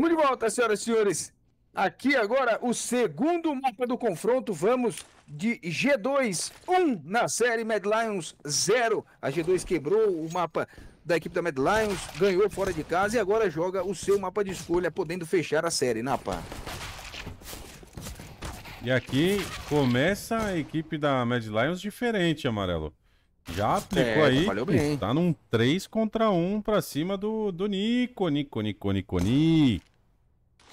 Estamos de volta, senhoras e senhores. Aqui agora o segundo mapa do confronto. Vamos de G2 1 na série Mad Lions 0. A G2 quebrou o mapa da equipe da Mad Lions, ganhou fora de casa e agora joga o seu mapa de escolha, podendo fechar a série, né, Napa. E aqui começa a equipe da Mad Lions diferente, Amarelo. Já aplicou é, aí, tá num 3 contra 1 pra cima do, do Nico, Nico, Nico, Nico, Nico.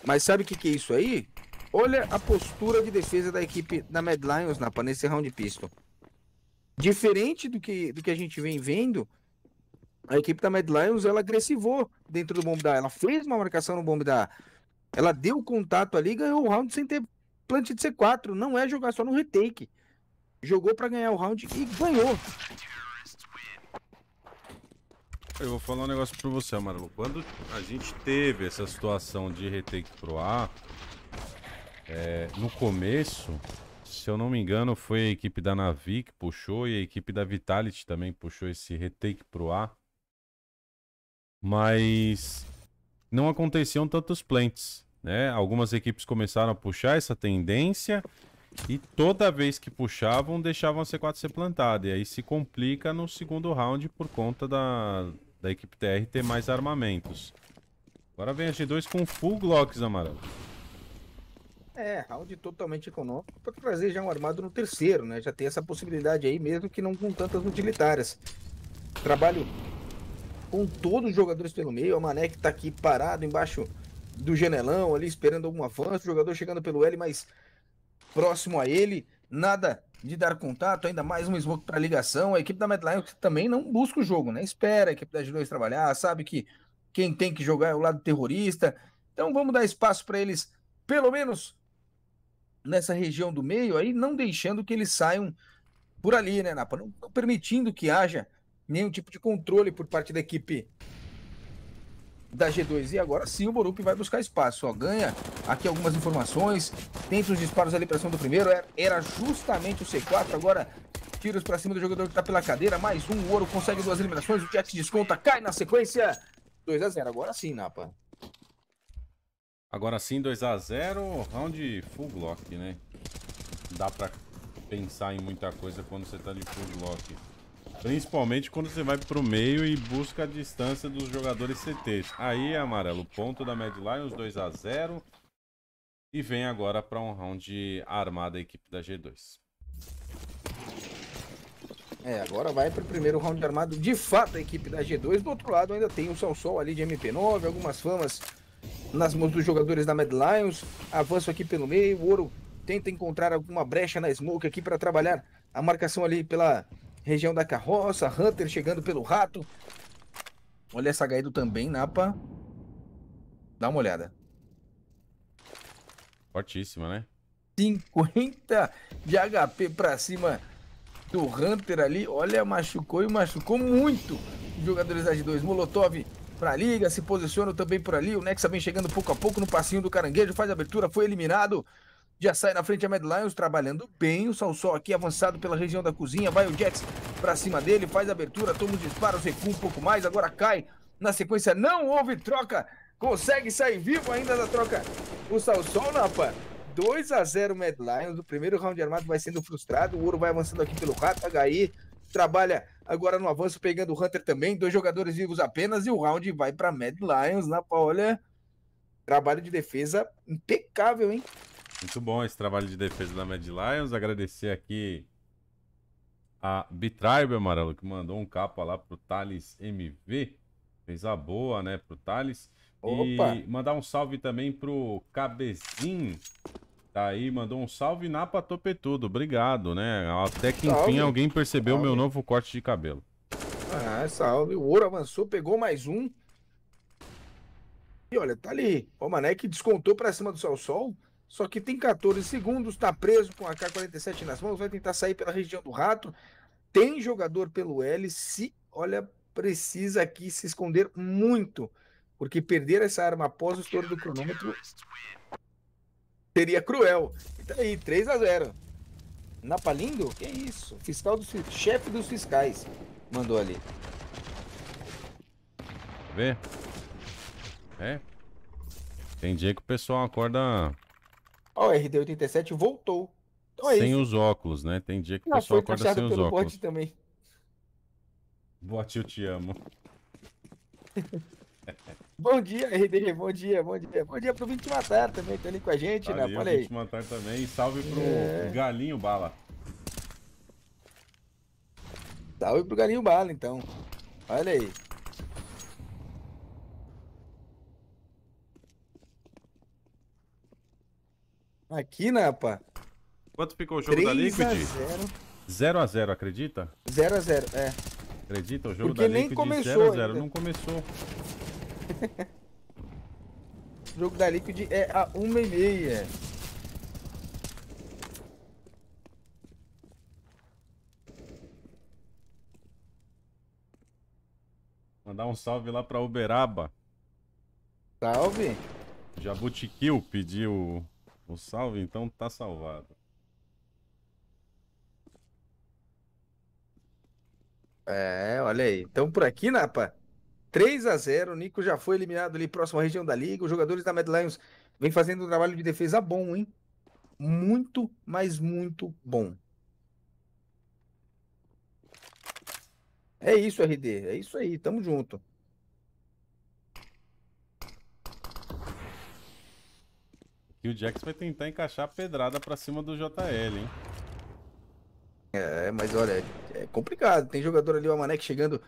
Mas sabe o que, que é isso aí? Olha a postura de defesa da equipe da Mad Lions, Napa, nesse round pistol. Diferente do que, do que a gente vem vendo, a equipe da Mad Lions, ela agressivou dentro do bomb da. Ela fez uma marcação no bomb da. Ela deu contato ali, ganhou o round sem ter plant de C4. Não é jogar só no retake. Jogou para ganhar o round e ganhou. Eu vou falar um negócio pra você, Amarelo. Quando a gente teve essa situação de retake pro A, é, no começo, se eu não me engano, foi a equipe da Navi que puxou e a equipe da Vitality também puxou esse retake pro A. Mas não aconteciam tantos plants, né? Algumas equipes começaram a puxar essa tendência e toda vez que puxavam, deixavam a C4 ser plantada. E aí se complica no segundo round por conta da, da equipe TR ter mais armamentos. Agora vem a G2 com full Glocks, Amaral. É, round totalmente econômico para trazer já um armado no terceiro, né? Já tem essa possibilidade aí, mesmo que não com tantas utilitárias. Trabalho com todos os jogadores pelo meio. A Mané que tá aqui parado embaixo do janelão ali, esperando algum avanço. O jogador chegando pelo L, mas próximo a ele. Nada de dar contato, ainda mais um smoke para ligação. A equipe da Medline também não busca o jogo, né? Espera a equipe da G2 trabalhar, sabe que quem tem que jogar é o lado terrorista. Então vamos dar espaço para eles, pelo menos nessa região do meio aí, não deixando que eles saiam por ali, né, Napa? Não, não permitindo que haja nenhum tipo de controle por parte da equipe da G2. E agora sim o Borup vai buscar espaço. Ó, ganha aqui algumas informações. Tenta os disparos ali para cima do primeiro. Era justamente o C4. Agora tiros para cima do jogador que tá pela cadeira. Mais um. O Ouro consegue duas eliminações. O Jet desconta. Cai na sequência. 2 a 0 Agora sim, Napa. Agora sim, 2 a 0 Round full block, né? Dá para pensar em muita coisa quando você tá de full block. Principalmente quando você vai pro meio e busca a distância dos jogadores CTs. Aí, é amarelo, ponto da Mad Lions, 2x0. E vem agora para um round armada a equipe da G2. É, agora vai para o primeiro round armado de fato a equipe da G2. Do outro lado ainda tem o São Sol ali de MP9, algumas famas nas mãos dos jogadores da Mad Lions. Avanço aqui pelo meio, o Ouro tenta encontrar alguma brecha na Smoke aqui para trabalhar a marcação ali pela região da carroça, Hunter chegando pelo rato. Olha essa Gaido também, Napa. Dá uma olhada. Fortíssima, né? 50 de HP pra cima do Hunter ali. Olha, machucou e machucou muito os jogadores da G2. Molotov pra liga, se posiciona também por ali. O Nexa vem chegando pouco a pouco no passinho do caranguejo, faz abertura, foi eliminado. Já sai na frente a Mad Lions, trabalhando bem. O Salsol aqui avançado pela região da cozinha. Vai o Jets para cima dele, faz abertura, toma os disparos, recua um pouco mais. Agora cai na sequência. Não houve troca. Consegue sair vivo ainda da troca. O Salsol, Napa. 2 a 0 Mad Lions. O primeiro round armado vai sendo frustrado. O Ouro vai avançando aqui pelo rato. HI trabalha agora no avanço, pegando o Hunter também. Dois jogadores vivos apenas. E o round vai para Mad Lions. Napa, olha. Trabalho de defesa impecável, hein? Muito bom esse trabalho de defesa da Mad Lions. Agradecer aqui a Bitribe Amarelo, que mandou um capa lá pro Thales MV. Fez a boa, né, pro Thales. Opa. E mandar um salve também pro cabezinho Tá aí, mandou um salve na tudo Obrigado, né? Até que salve. enfim alguém percebeu salve. meu novo corte de cabelo. Ah, salve. O ouro avançou, pegou mais um. E olha, tá ali. O Mané que descontou pra cima do Sol Sol só que tem 14 segundos, está preso com a K-47 nas mãos, vai tentar sair pela região do rato. Tem jogador pelo L, se olha, precisa aqui se esconder muito, porque perder essa arma após o estouro do cronômetro seria cruel. E tá aí, 3 a 0 Napalindo? Que isso? Fiscal do chefe dos fiscais mandou ali. Vê? É. Tem dia que o pessoal acorda Ó, o RD87 voltou. Então é sem isso. os óculos, né? Tem dia que o pessoal acorda sem os óculos. Bote também. Bote, eu te amo. bom dia, RD, bom dia, bom dia. Bom dia pro 20 Matar também, tá ali com a gente, né? Olha aí. 20 Matar também. E salve pro é... Galinho Bala. Salve pro Galinho Bala, então. Olha aí. Aqui, Napa. Né, Quanto ficou o jogo da Liquid? 0x0, 0x0, acredita? 0x0, é. Acredita? O jogo Porque da Liquid 0x0. Não começou. o jogo da Liquid é a 1h30. Mandar um salve lá pra Uberaba. Salve. Jabutiquil pediu o salve, então, tá salvado. É, olha aí. Então, por aqui, Napa, 3 a 0 O Nico já foi eliminado ali, próximo à região da Liga. Os jogadores da Mad Lions fazendo um trabalho de defesa bom, hein? Muito, mas muito bom. É isso, RD. É isso aí. Tamo junto. E o Jax vai tentar encaixar a pedrada pra cima do JL, hein? É, mas olha, é complicado. Tem jogador ali, o Amanek chegando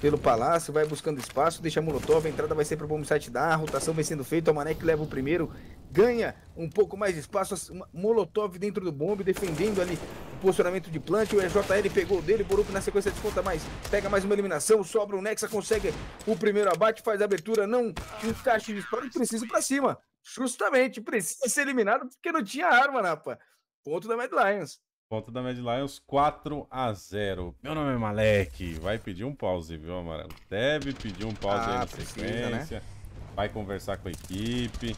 pelo palácio, vai buscando espaço, deixa a Molotov, a entrada vai ser pro bomb site da A, rotação vem sendo feita, o Amanek leva o primeiro, ganha um pouco mais de espaço, assim, Molotov dentro do bombe, defendendo ali o posicionamento de plant, o EJL pegou dele, Borup na sequência desconta mais, pega mais uma eliminação, sobra o Nexa, consegue o primeiro abate, faz a abertura, não encaixa de disparo precisa para cima. Justamente, precisa ser eliminado porque não tinha arma, Napa. Né, Ponto da Mad Lions. Ponto da Mad Lions 4 a 0. Meu nome é Malek. Vai pedir um pause, viu, Amaral? Deve pedir um pause ah, aí na precisa, né? sequência. Né? Vai conversar com a equipe.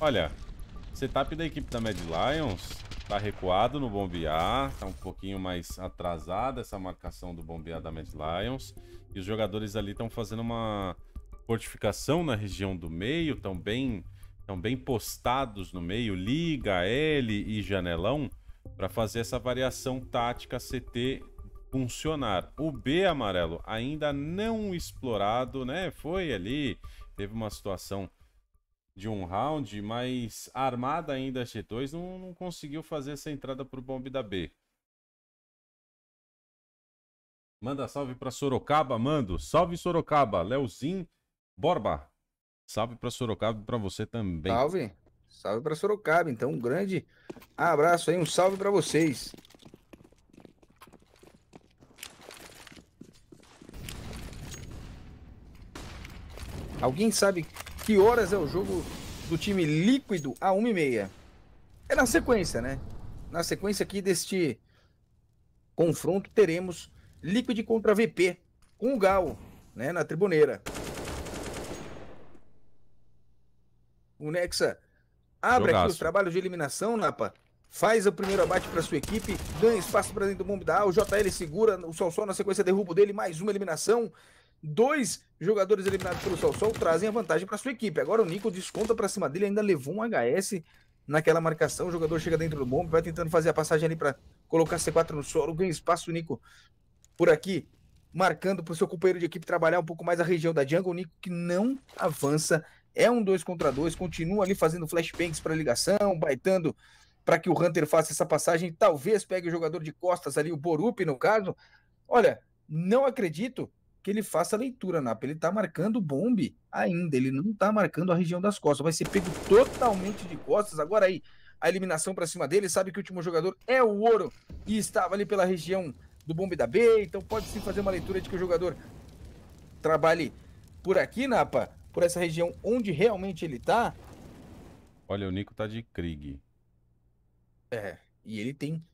Olha, setup da equipe da Mad Lions tá recuado no bombear, tá um pouquinho mais atrasada essa marcação do bombear da Mad Lions. E os jogadores ali estão fazendo uma fortificação na região do meio, estão bem estão bem postados no meio, liga, L e janelão, para fazer essa variação tática CT funcionar. O B amarelo ainda não explorado, né? Foi ali, teve uma situação de um round, mas armada ainda a G2 não, não conseguiu fazer essa entrada para o bomb da B. Manda salve para Sorocaba, mando. Salve Sorocaba, Leozinho Borba. Salve para Sorocaba e para você também. Salve. Salve para Sorocaba. Então, um grande abraço aí, um salve para vocês. Alguém sabe que horas é o jogo do time líquido a 1h30? É na sequência, né? Na sequência aqui deste confronto, teremos líquido contra VP com o Gal, né? Na tribuneira. O Nexa abre Jogaço. aqui os trabalhos de eliminação, Napa. Faz o primeiro abate para sua equipe, ganha espaço para dentro do bombe da A. O JL segura o Solsol na sequência derrubo dele, mais uma eliminação. Dois jogadores eliminados pelo Solsol trazem a vantagem para sua equipe. Agora o Nico desconta para cima dele, ainda levou um HS naquela marcação. O jogador chega dentro do bombe, vai tentando fazer a passagem ali para colocar C4 no solo, ganha espaço. O Nico por aqui marcando para o seu companheiro de equipe trabalhar um pouco mais a região da jungle. O Nico que não avança é um dois contra dois, continua ali fazendo flashbangs para ligação, baitando para que o Hunter faça essa passagem, talvez pegue o jogador de costas ali, o Borup no caso. Olha, não acredito que ele faça a leitura, Napa. Ele tá marcando o bombe ainda, ele não tá marcando a região das costas, vai ser pego totalmente de costas. Agora aí, a eliminação para cima dele, sabe que o último jogador é o Ouro e estava ali pela região do bombe da B, então pode sim fazer uma leitura de que o jogador trabalhe por aqui, Napa por essa região onde realmente ele tá. Olha, o Nico tá de Krieg. É, e ele tem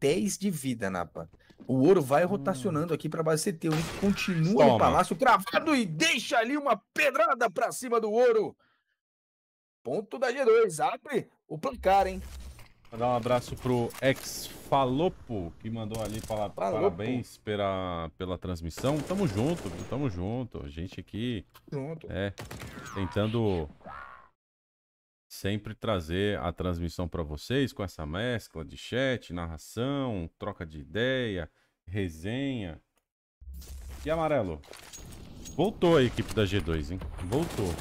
10 de vida, Napa. O ouro vai hum. rotacionando hum. aqui para base CT. O Nico continua Toma. no palácio cravado e deixa ali uma pedrada para cima do ouro. Ponto da G2. Abre o placar, hein? Mandar um abraço pro ex Falopo, que mandou ali falar Falopo. parabéns pela, pela transmissão. Tamo junto, tamo junto. A gente aqui. Junto. É. Tentando sempre trazer a transmissão para vocês com essa mescla de chat, narração, troca de ideia, resenha. E amarelo? Voltou a equipe da G2, hein? Voltou.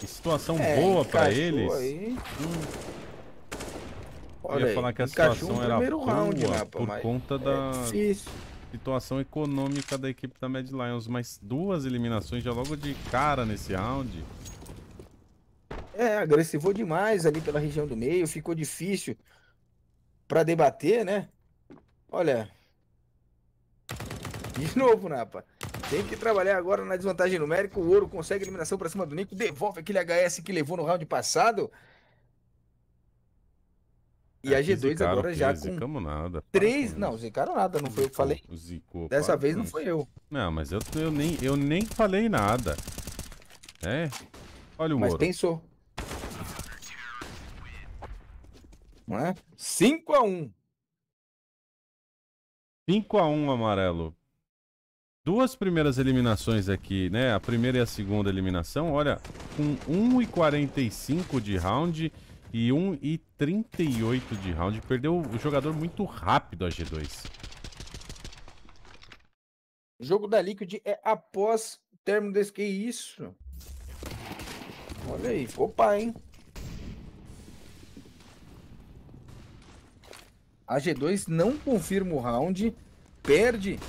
Que situação é, boa para eles. Aí. Hum. Olha, ia falar que a situação era boa round, por conta é da é situação econômica da equipe da Mad Lions, mas duas eliminações já logo de cara nesse round. É, agressivou demais ali pela região do meio, ficou difícil para debater, né? Olha. De novo, Napa. Né, Tem que trabalhar agora na desvantagem numérica. O Ouro consegue eliminação para cima do Nico. Devolve aquele HS que levou no round passado. E a é G2 agora já com nada, três... Com não, zicaram nada, não foi eu que falei. Zicou, Dessa vez não foi eu. Não, mas eu, eu, nem, eu nem falei nada. É? Olha o mas Moro. Mas pensou. Não é? 5x1. 5x1, amarelo. Duas primeiras eliminações aqui, né? A primeira e a segunda eliminação. Olha, com 1,45 de round e 1 e 38 de round. Perdeu o jogador muito rápido a G2. O jogo da Liquid é após o término desse. Que isso? Olha aí, opa, hein? A G2 não confirma o round, perde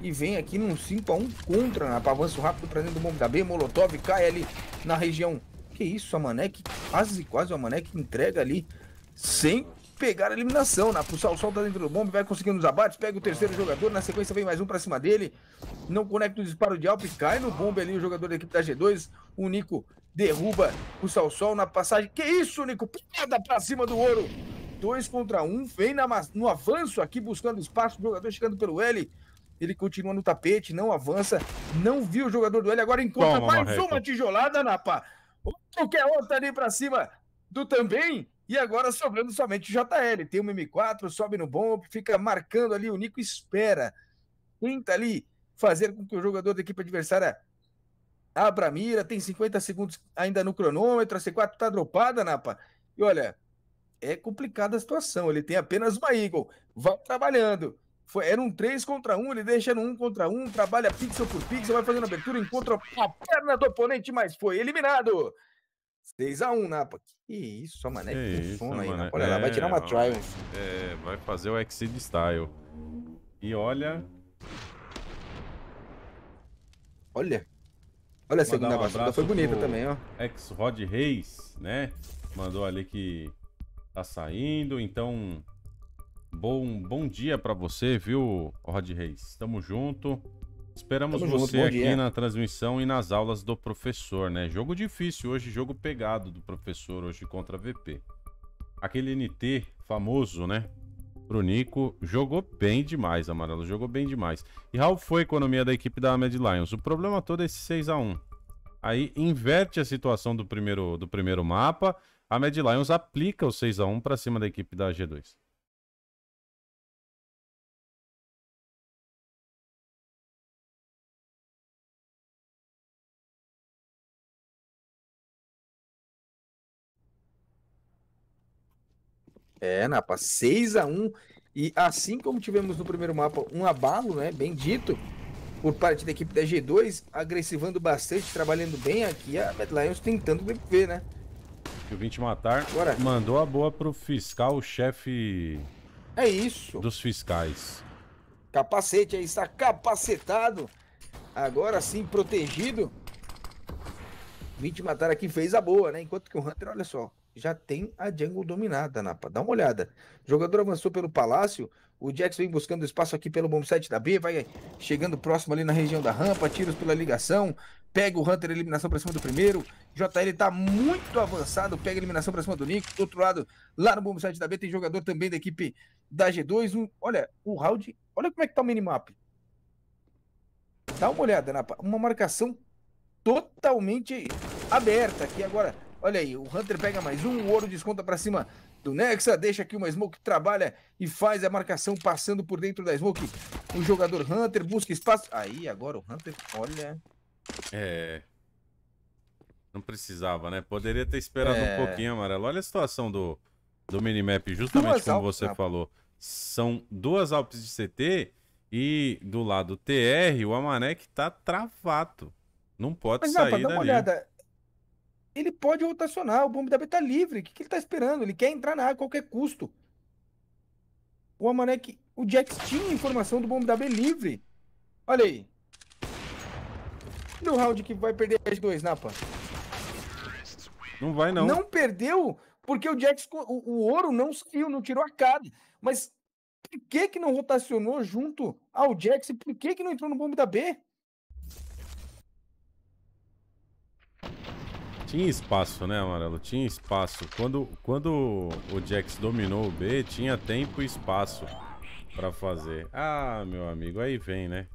e vem aqui num 5x1 contra, né? avanço rápido para dentro do mundo da B, Molotov cai ali na região que isso, a Manek quase, quase a que entrega ali sem pegar a eliminação. Na né? pulsar o sol tá dentro do bombe, vai conseguindo os abates, pega o terceiro jogador, na sequência vem mais um pra cima dele. Não conecta o disparo de Alpe, cai no bombe ali o jogador da equipe da G2. O Nico derruba o Salsol na passagem. Que isso, Nico? Piada pra cima do ouro. Dois contra um, vem na, no avanço aqui buscando espaço, o jogador chegando pelo L. Ele continua no tapete, não avança, não viu o jogador do L. Agora encontra Toma, mais uma tijolada, Napa. Qualquer é outro ali para cima do também. E agora sobrando somente o JL. Tem um M4, sobe no bom, fica marcando ali. O Nico espera. Tenta ali fazer com que o jogador da equipe adversária abra a mira. Tem 50 segundos ainda no cronômetro. A C4 está dropada, Napa. E olha, é complicada a situação. Ele tem apenas uma Eagle. Vai trabalhando. Foi, era um 3 contra 1, ele deixa no 1 contra 1, trabalha pixel por pixel, vai fazendo abertura, encontra a perna do oponente, mas foi eliminado. 6x1, Napa. Que isso, a Mané que funciona aí, Napa. Olha é, lá, vai tirar uma é, Triumph. É, vai fazer o Exceed Style. E olha... Olha. Olha a segunda, um a foi bonita também, ó. Ex-Rod Reis, né? Mandou ali que tá saindo, então Bom, bom dia para você, viu, Rod Reis? Tamo junto. Esperamos Tamo você junto, aqui dia. na transmissão e nas aulas do professor, né? Jogo difícil hoje, jogo pegado do professor hoje contra a VP. Aquele NT famoso, né? Pro Nico jogou bem demais, Amarelo, jogou bem demais. E Raul foi a economia da equipe da Mad Lions. O problema todo é esse 6 a 1 Aí inverte a situação do primeiro, do primeiro mapa. A Mad Lions aplica o 6 a 1 para cima da equipe da G2. É, Napa, 6 a 1 E assim como tivemos no primeiro mapa um abalo, né? Bem dito, por parte da equipe da G2, agressivando bastante, trabalhando bem aqui, a Mad Lions tentando ver, né? Que o te matar. Mandou a boa pro fiscal, o chefe. É isso. Dos fiscais. Capacete aí, está capacetado. Agora sim, protegido. Vim te matar aqui, fez a boa, né? Enquanto que o Hunter, olha só, já tem a jungle dominada, Napa. Dá uma olhada. O jogador avançou pelo palácio. O Jax vem buscando espaço aqui pelo bom set da B. Vai chegando próximo ali na região da rampa. Tiros pela ligação. Pega o Hunter, eliminação pra cima do primeiro. JL tá muito avançado. Pega eliminação pra cima do Nick. Do outro lado, lá no bom set da B, tem jogador também da equipe da G2. Um, olha, o round. Olha como é que tá o minimap. Dá uma olhada, Napa. Uma marcação totalmente aberta aqui agora Olha aí, o Hunter pega mais um, o ouro desconta para cima do Nexa, deixa aqui uma Smoke, trabalha e faz a marcação passando por dentro da Smoke. O jogador Hunter busca espaço. Aí, agora o Hunter, olha. É. Não precisava, né? Poderia ter esperado é... um pouquinho, amarelo. Olha a situação do, do minimap, justamente duas como Alpes, você né? falou. São duas Alpes de CT e do lado TR, o Amarek tá travado. Não pode Mas, sair não, dá dali. uma olhada ele pode rotacionar. O Bombe da B está livre. O que, que ele está esperando? Ele quer entrar na área a qualquer custo. O Amanek. O Jax tinha informação do Bombe da B livre. Olha aí. No round que vai perder as 2 Napa. Não vai, não. Não perdeu porque o Jax. O, o ouro não saiu, não tirou a cara. Mas por que, que não rotacionou junto ao Jax? E por que, que não entrou no Bombe da B? tinha espaço, né, Amarelo? Tinha espaço. Quando, quando o Jax dominou o B, tinha tempo e espaço pra fazer. Ah, meu amigo, aí vem, né?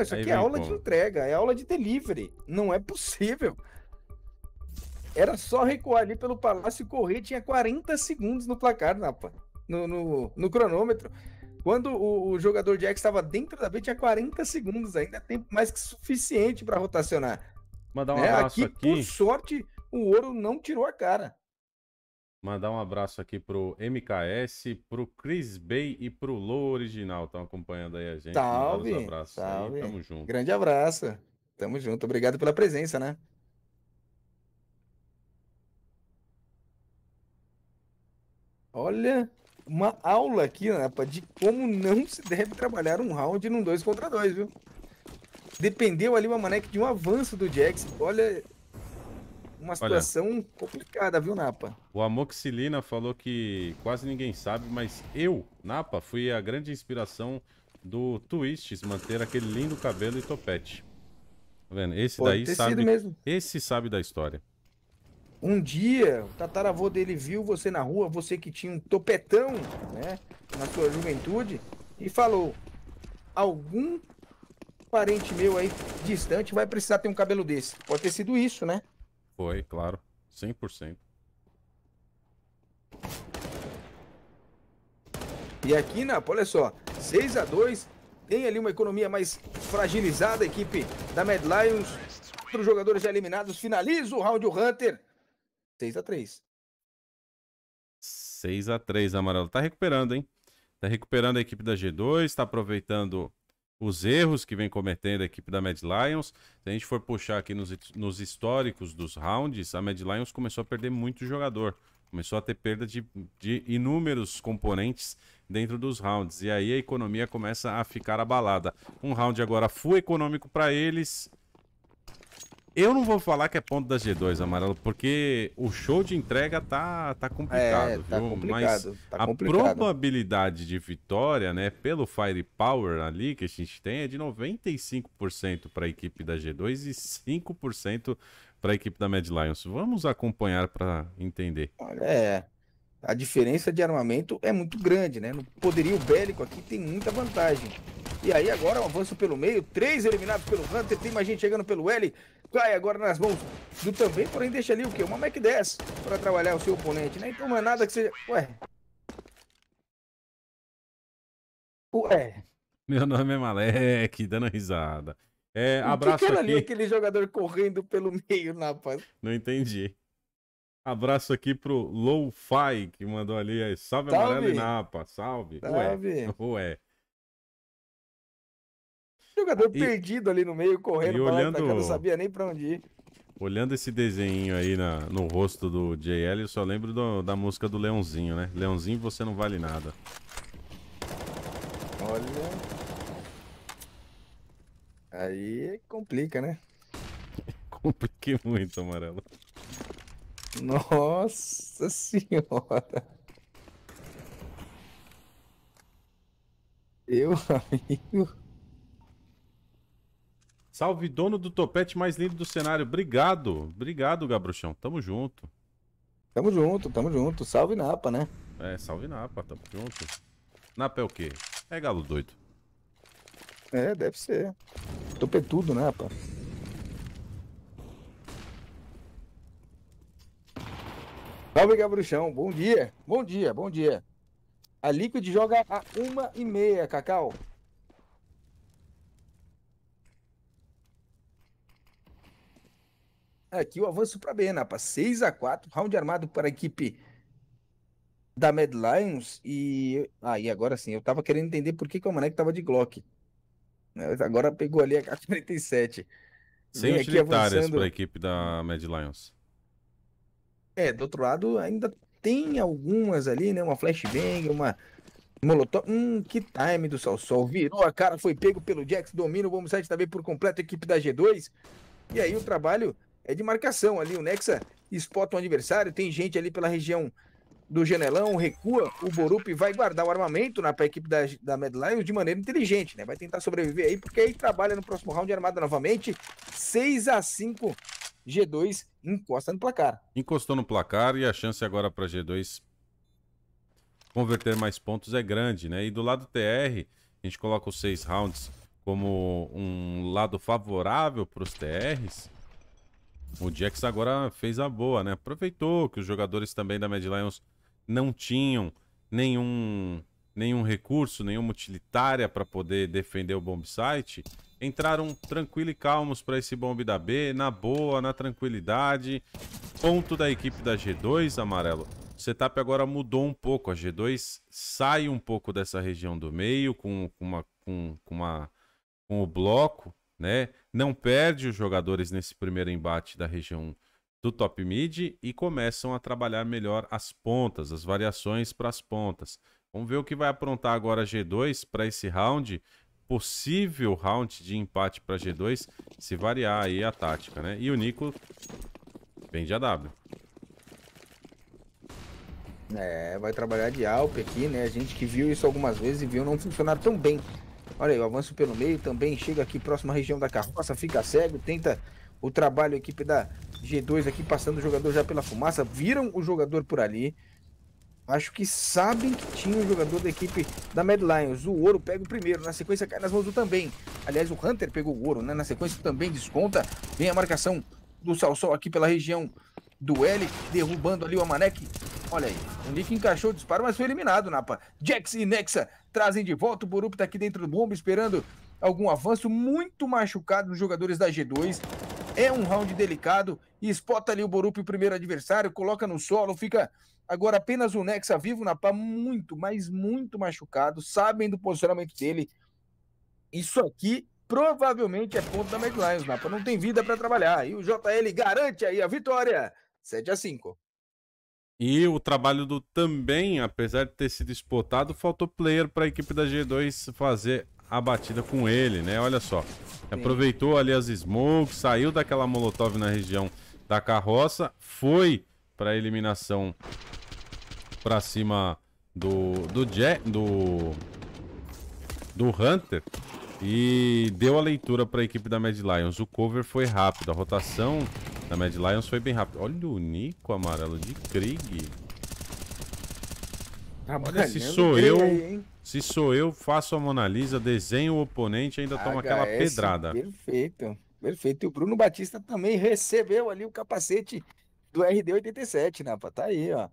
Isso aqui é aula como? de entrega, é aula de delivery. Não é possível. Era só recuar ali pelo palácio e correr. Tinha 40 segundos no placar, Napa. No, no, no cronômetro. Quando o, o jogador Jax estava dentro da B, tinha 40 segundos ainda. Tempo mais que suficiente para rotacionar. Mandar um é, abraço aqui, aqui. Por sorte, o ouro não tirou a cara. Mandar um abraço aqui pro MKS, pro Chris Bay e pro Lô Original. Estão acompanhando aí a gente. Salve, um abraços salve. Aí, tamo junto. Grande abraço. Tamo junto. Obrigado pela presença, né? Olha, uma aula aqui, né? né, de como não se deve trabalhar um round num 2 contra 2, viu? dependeu ali uma Amanek de um avanço do Jax. Olha, uma situação Olha, complicada, viu, Napa? O Amoxilina falou que quase ninguém sabe, mas eu, Napa, fui a grande inspiração do Twists manter aquele lindo cabelo e topete. Tá vendo? Esse Pode daí sabe. Mesmo. Esse sabe da história. Um dia, o tataravô dele viu você na rua, você que tinha um topetão, né, na sua juventude, e falou: "Algum parente meu aí distante vai precisar ter um cabelo desse. Pode ter sido isso, né? Foi, claro. 100%. E aqui, Napa, olha só, 6 a 2 tem ali uma economia mais fragilizada, a equipe da Mad Lions, quatro jogadores já eliminados, finaliza o round o Hunter, 6 a 3 6 a 3 Amarelo, tá recuperando, hein? Tá recuperando a equipe da G2, tá aproveitando os erros que vem cometendo a equipe da Mad Lions. Se a gente for puxar aqui nos, nos históricos dos rounds, a Mad Lions começou a perder muito jogador. Começou a ter perda de, de inúmeros componentes dentro dos rounds. E aí a economia começa a ficar abalada. Um round agora full econômico para eles. Eu não vou falar que é ponto da G2, Amarelo, porque o show de entrega tá, tá complicado, é, tá viu? Complicado, Mas tá a probabilidade de vitória, né, pelo Firepower ali que a gente tem é de 95% para a equipe da G2 e 5% para a equipe da Mad Lions. Vamos acompanhar para entender. Olha, é, a diferença de armamento é muito grande, né? No poderio bélico aqui tem muita vantagem. E aí agora o um avanço pelo meio, três eliminados pelo Hunter, tem mais gente chegando pelo L, cai agora nas mãos do também, porém deixa ali o quê? Uma Mac 10 para trabalhar o seu oponente, né? Então não é nada que seja... Ué... Ué... Meu nome é Malek, dando risada. É, abraço que era aqui. ali aquele jogador correndo pelo meio, rapaz? Não entendi. Abraço aqui pro Low-Fi, que mandou ali. Aí. Salve, Salve. Amarelo e Napa. Salve. Salve. Ué. Ué. Jogador ah, perdido ali no meio, correndo pra olhando... pra eu não sabia nem pra onde ir. Olhando esse desenho aí na, no rosto do JL, eu só lembro do, da música do Leãozinho, né? Leãozinho, você não vale nada. Olha. Aí complica, né? Compliquei muito, amarelo. Nossa senhora. Eu, amigo. Salve, dono do topete mais lindo do cenário. Obrigado. Obrigado, Gabruchão. Tamo junto. Tamo junto, tamo junto. Salve Napa, né? É, salve Napa, tamo junto. Napa é o quê? É galo doido. É, deve ser. Topetudo, Napa. Salve, Gabruchão. Bom dia. Bom dia, bom dia. A Liquid joga a uma e meia, Cacau. Aqui o avanço para B, Napa. 6x4, round armado para a equipe da Mad Lions. E aí, ah, agora sim, eu tava querendo entender por que, que o Manek tava de Glock. Né, agora pegou ali a 47. Sem Vem utilitárias avançando... para a equipe da Mad Lions. É, do outro lado ainda tem algumas ali, né? Uma flashbang, uma molotov. Hum, que time do Salsol. Virou a cara, foi pego pelo Jax, domina o Bombsite também por completo, equipe da G2. E aí o trabalho é de marcação ali. O Nexa spota o adversário, tem gente ali pela região do janelão, recua, o Borup vai guardar o armamento na equipe da, da Medlions de maneira inteligente, né? Vai tentar sobreviver aí, porque aí trabalha no próximo round armada novamente. 6 a 5 G2 encosta no placar. Encostou no placar e a chance agora para G2 converter mais pontos é grande, né? E do lado TR, a gente coloca os seis rounds como um lado favorável para os TRs. O Jax agora fez a boa, né? Aproveitou que os jogadores também da Mad Lions não tinham nenhum nenhum recurso, nenhuma utilitária para poder defender o bomb site, entraram tranquilo e calmos para esse bomb da B, na boa, na tranquilidade. Ponto da equipe da G2, amarelo. O setup agora mudou um pouco, a G2 sai um pouco dessa região do meio com, com uma, com, com, uma, com o bloco, né? Não perde os jogadores nesse primeiro embate da região do top mid e começam a trabalhar melhor as pontas, as variações para as pontas. Vamos ver o que vai aprontar agora a G2 para esse round. Possível round de empate para G2, se variar aí a tática, né? E o Nico vem de AW. É, vai trabalhar de Alp aqui, né? A gente que viu isso algumas vezes e viu não funcionar tão bem. Olha aí, o avanço pelo meio também, chega aqui próxima região da carroça, fica cego, tenta o trabalho, a equipe da G2 aqui, passando o jogador já pela fumaça, viram o jogador por ali, Acho que sabem que tinha um jogador da equipe da Mad Lions. O ouro pega o primeiro, na sequência cai nas mãos do também. Aliás, o Hunter pegou o ouro, né? Na sequência também desconta. Vem a marcação do Salsol aqui pela região do L, derrubando ali o Amanek. Olha aí, o Nick encaixou o disparo, mas foi eliminado, Napa. Jax e Nexa trazem de volta. O Borup tá aqui dentro do bombo, esperando algum avanço. Muito machucado nos jogadores da G2. É um round delicado e espota ali o Borup, o primeiro adversário, coloca no solo, fica agora apenas o Nexa vivo na pá, muito, mas muito machucado, sabem do posicionamento dele. Isso aqui provavelmente é ponto da Mad Lions, Napa. Não tem vida para trabalhar. E o JL garante aí a vitória. 7 a 5 E o trabalho do também, apesar de ter sido espotado, faltou player para a equipe da G2 fazer a batida com ele, né? Olha só. Aproveitou ali as smokes, saiu daquela molotov na região da carroça, foi para eliminação para cima do do, jet, do do Hunter e deu a leitura para a equipe da Mad Lions. O cover foi rápido, a rotação da Mad Lions foi bem rápida. Olha o Nico amarelo de Krieg. Tá Olha se sou eu. Aí, se sou eu, faço a Mona Lisa, desenho o oponente e ainda HS, tomo aquela pedrada. Perfeito, perfeito. E o Bruno Batista também recebeu ali o capacete do RD87, né? Tá aí, ó.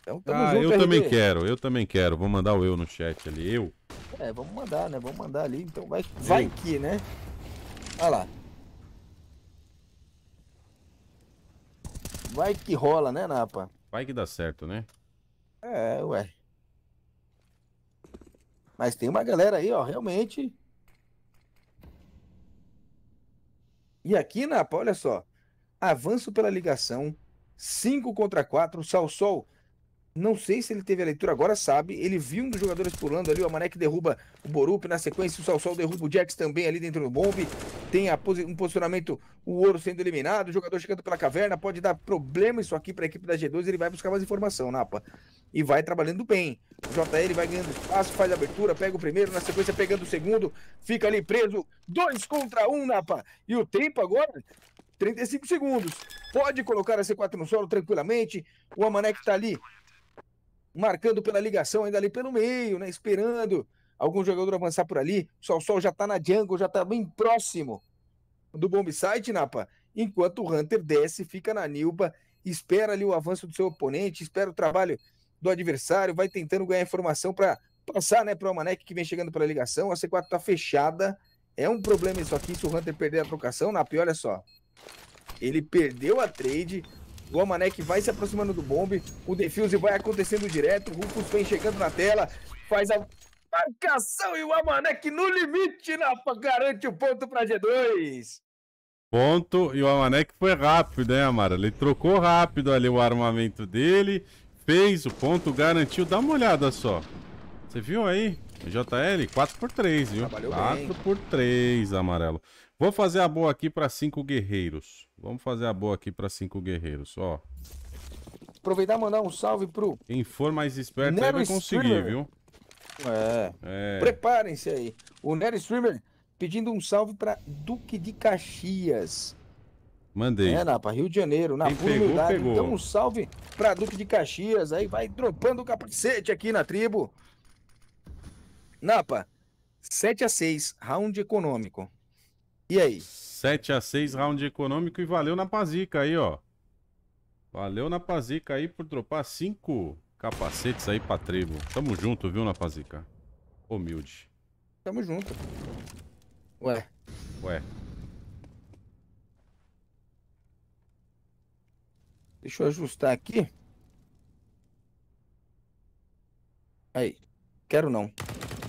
Então, tamo ah, junto, eu RD. também quero, eu também quero. Vou mandar o eu no chat ali, eu. É, vamos mandar, né? Vamos mandar ali. Então vai, vai que, né? Olha lá. Vai que rola, né, Napa? Vai que dá certo, né? É, ué. Mas tem uma galera aí, ó, realmente. E aqui, Napa, olha só. Avanço pela ligação. 5 contra 4, Salsol não sei se ele teve a leitura agora, sabe. Ele viu um dos jogadores pulando ali. O Amanek derruba o Borup na sequência. O Salsol derruba o Jax também ali dentro do bombe. Tem posi um posicionamento, o ouro sendo eliminado. O jogador chegando pela caverna. Pode dar problema isso aqui para a equipe da G2. Ele vai buscar mais informação, Napa. E vai trabalhando bem. O JL vai ganhando espaço, faz abertura, pega o primeiro. Na sequência, pegando o segundo. Fica ali preso. Dois contra um, Napa. E o tempo agora 35 segundos. Pode colocar a C4 no solo tranquilamente. O Amanek tá ali marcando pela ligação, ainda ali pelo meio, né? Esperando algum jogador avançar por ali. O Sol Sol já tá na jungle, já tá bem próximo do bombsite, Napa. Enquanto o Hunter desce, fica na Nilba, espera ali o avanço do seu oponente, espera o trabalho do adversário, vai tentando ganhar informação para passar, né, o Manek que vem chegando pela ligação. A C4 tá fechada. É um problema isso aqui se o Hunter perder a trocação, Napa. E olha só. Ele perdeu a trade, Glomanek né, vai se aproximando do bombe, o defuse vai acontecendo direto, o Rufus vem chegando na tela, faz a marcação e o Amanek no limite garante o ponto para G2. Ponto, e o Amanek foi rápido, hein, Amara? Ele trocou rápido ali o armamento dele, fez o ponto, garantiu. Dá uma olhada só. Você viu aí? JL, 4x3, viu? 4x3, amarelo. Vou fazer a boa aqui para cinco guerreiros. Vamos fazer a boa aqui para cinco guerreiros, ó. Aproveitar e mandar um salve pro... Quem for mais esperto Nero aí vai conseguir, Streamer. viu? É. é. Preparem-se aí. O Nero Streamer pedindo um salve para Duque de Caxias. Mandei. É, Napa, Rio de Janeiro, na humildade. Pegou. Então um salve para Duque de Caxias aí, vai dropando o capacete aqui na tribo. Napa, 7 a 6 round econômico. E aí? 7 a 6 round econômico e valeu na pazica aí, ó. Valeu na pazica aí por dropar 5 capacetes aí pra tribo. Tamo junto, viu, na pazica? Humilde. Tamo junto. Ué. Ué. Deixa eu ajustar aqui. Aí. Quero não.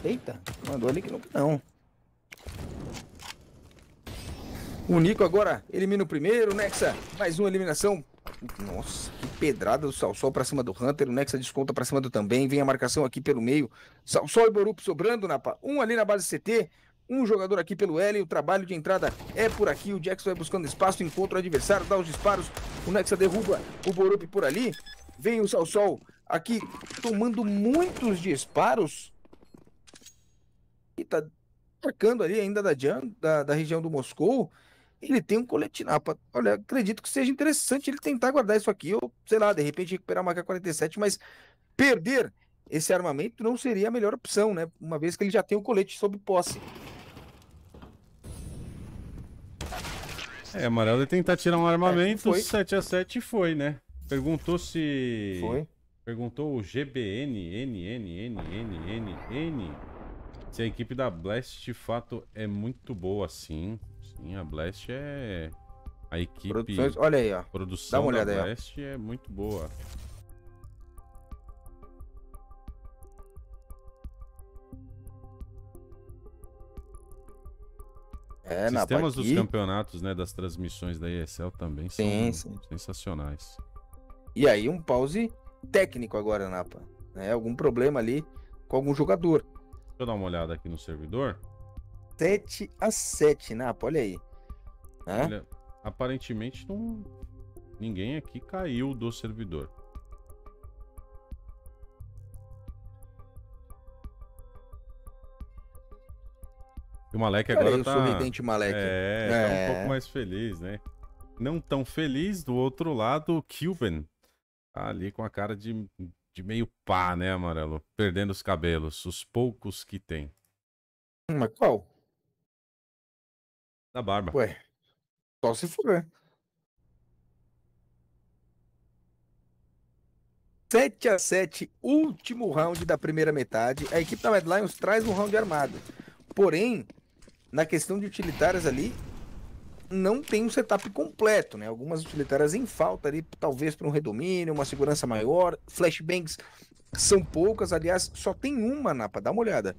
Eita, mandou ali que não. não. O Nico agora elimina o primeiro, Nexa. Mais uma eliminação. Nossa, que pedrada do Salsol pra cima do Hunter. O Nexa desconta pra cima do também. Vem a marcação aqui pelo meio. Salsol e Borup sobrando. um ali na base CT. Um jogador aqui pelo L. O trabalho de entrada é por aqui. O Jackson vai buscando espaço. Encontra o adversário. Dá os disparos. O Nexa derruba o Borup por ali. Vem o Salsol aqui tomando muitos disparos e tá marcando ali ainda da, da, da região do Moscou, ele tem um coletinapa. Olha, acredito que seja interessante ele tentar guardar isso aqui, ou sei lá, de repente recuperar uma K-47, mas perder esse armamento não seria a melhor opção, né? Uma vez que ele já tem o colete sob posse. É, amarelo tentar tirar um é, armamento, é, 7x7 foi, né? Perguntou se. Foi. Perguntou o GBN, N, N, N, N, N, N. Se a equipe da Blast de fato é muito boa, sim. Sim, a Blast é. A equipe. Produções, olha aí, ó. Produção Dá uma olhada da Blast aí, é muito boa. É, Sistemas tá dos campeonatos, né? Das transmissões da ESL também sim, são sim. sensacionais. E aí, um pause técnico agora, Napa. Né? Algum problema ali com algum jogador. Deixa eu dar uma olhada aqui no servidor. 7 a 7, Napa, olha aí. Hã? Olha, aparentemente não... ninguém aqui caiu do servidor. E o Malek agora aí, tá... O sorridente Malek. É, é, tá um é. pouco mais feliz, né? Não tão feliz, do outro lado, o Cuban tá ali com a cara de de meio pá, né, Amarelo? Perdendo os cabelos, os poucos que tem. Hum, mas qual? Da barba. Ué, só se for, né? 7 a 7 último round da primeira metade. A equipe da Mad Lions traz um round armado. Porém, na questão de utilitárias ali, não tem um setup completo, né? Algumas utilitárias em falta ali, talvez para um redomínio, uma segurança maior. Flashbangs são poucas, aliás, só tem uma, Napa, dá uma olhada.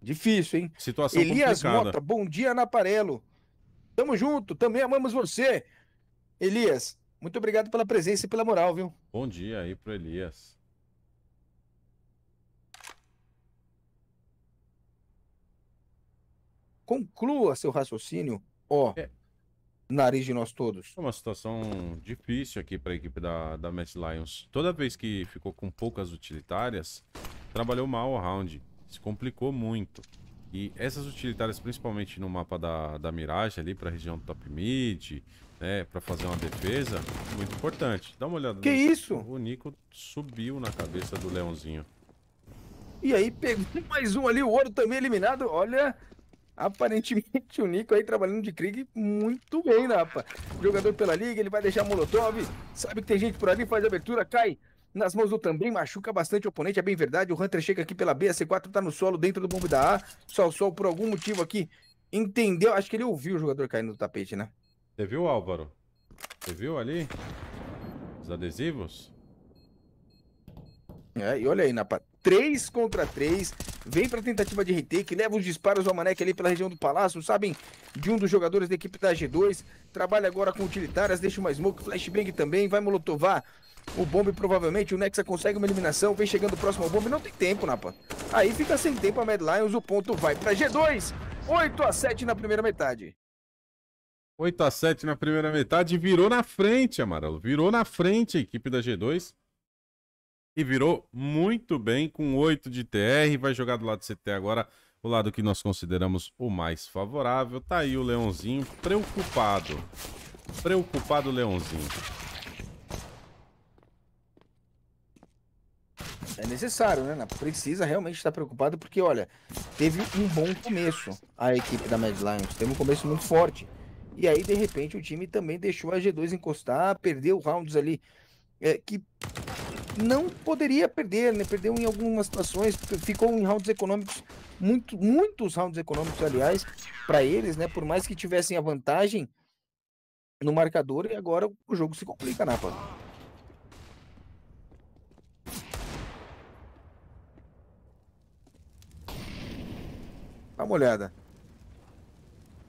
Difícil, hein? Situação Elias complicada. Mota, bom dia, Naparelo. Tamo junto, também amamos você. Elias, muito obrigado pela presença e pela moral, viu? Bom dia aí pro Elias. Conclua seu raciocínio, ó. É. Nariz de nós todos. É uma situação difícil aqui para a equipe da, da Mess Lions. Toda vez que ficou com poucas utilitárias, trabalhou mal o round. Se complicou muito. E essas utilitárias, principalmente no mapa da, da Mirage, ali para a região top mid, né, para fazer uma defesa, muito importante. Dá uma olhada. Que isso? O Nico subiu na cabeça do Leãozinho. E aí pegou mais um ali, o ouro também eliminado. Olha, Aparentemente o Nico aí trabalhando de Krieg muito bem, Napa. Né, jogador pela liga, ele vai deixar Molotov, sabe que tem gente por ali, faz abertura, cai nas mãos do também, machuca bastante o oponente, é bem verdade. O Hunter chega aqui pela B, a C4 tá no solo, dentro do bombe da A. Só o Sol, por algum motivo aqui, entendeu. Acho que ele ouviu o jogador caindo no tapete, né? Você viu, Álvaro? Você viu ali? Os adesivos? É, e olha aí, Napa. 3 contra 3. Vem pra tentativa de retake, leva os disparos do Almanec ali pela região do palácio, sabem? De um dos jogadores da equipe da G2. Trabalha agora com utilitárias, deixa uma smoke, flashbang também, vai molotovar o bombe provavelmente, o Nexa consegue uma eliminação, vem chegando próximo ao bombe, não tem tempo, Napa. Aí fica sem tempo a Mad Lions, o ponto vai pra G2. 8 a 7 na primeira metade. 8 a 7 na primeira metade, virou na frente, Amarelo. Virou na frente a equipe da G2 e virou muito bem com 8 de TR. Vai jogar do lado CT agora, o lado que nós consideramos o mais favorável. Tá aí o Leãozinho preocupado. Preocupado Leãozinho. É necessário, né? Precisa realmente estar preocupado porque, olha, teve um bom começo a equipe da Mad Lions. Teve um começo muito forte. E aí, de repente, o time também deixou a G2 encostar, perdeu rounds ali é, que não poderia perder, né? Perdeu em algumas situações, ficou em rounds econômicos, muito, muitos rounds econômicos, aliás, para eles, né? Por mais que tivessem a vantagem no marcador, e agora o jogo se complica, Napa. Né, Dá uma olhada.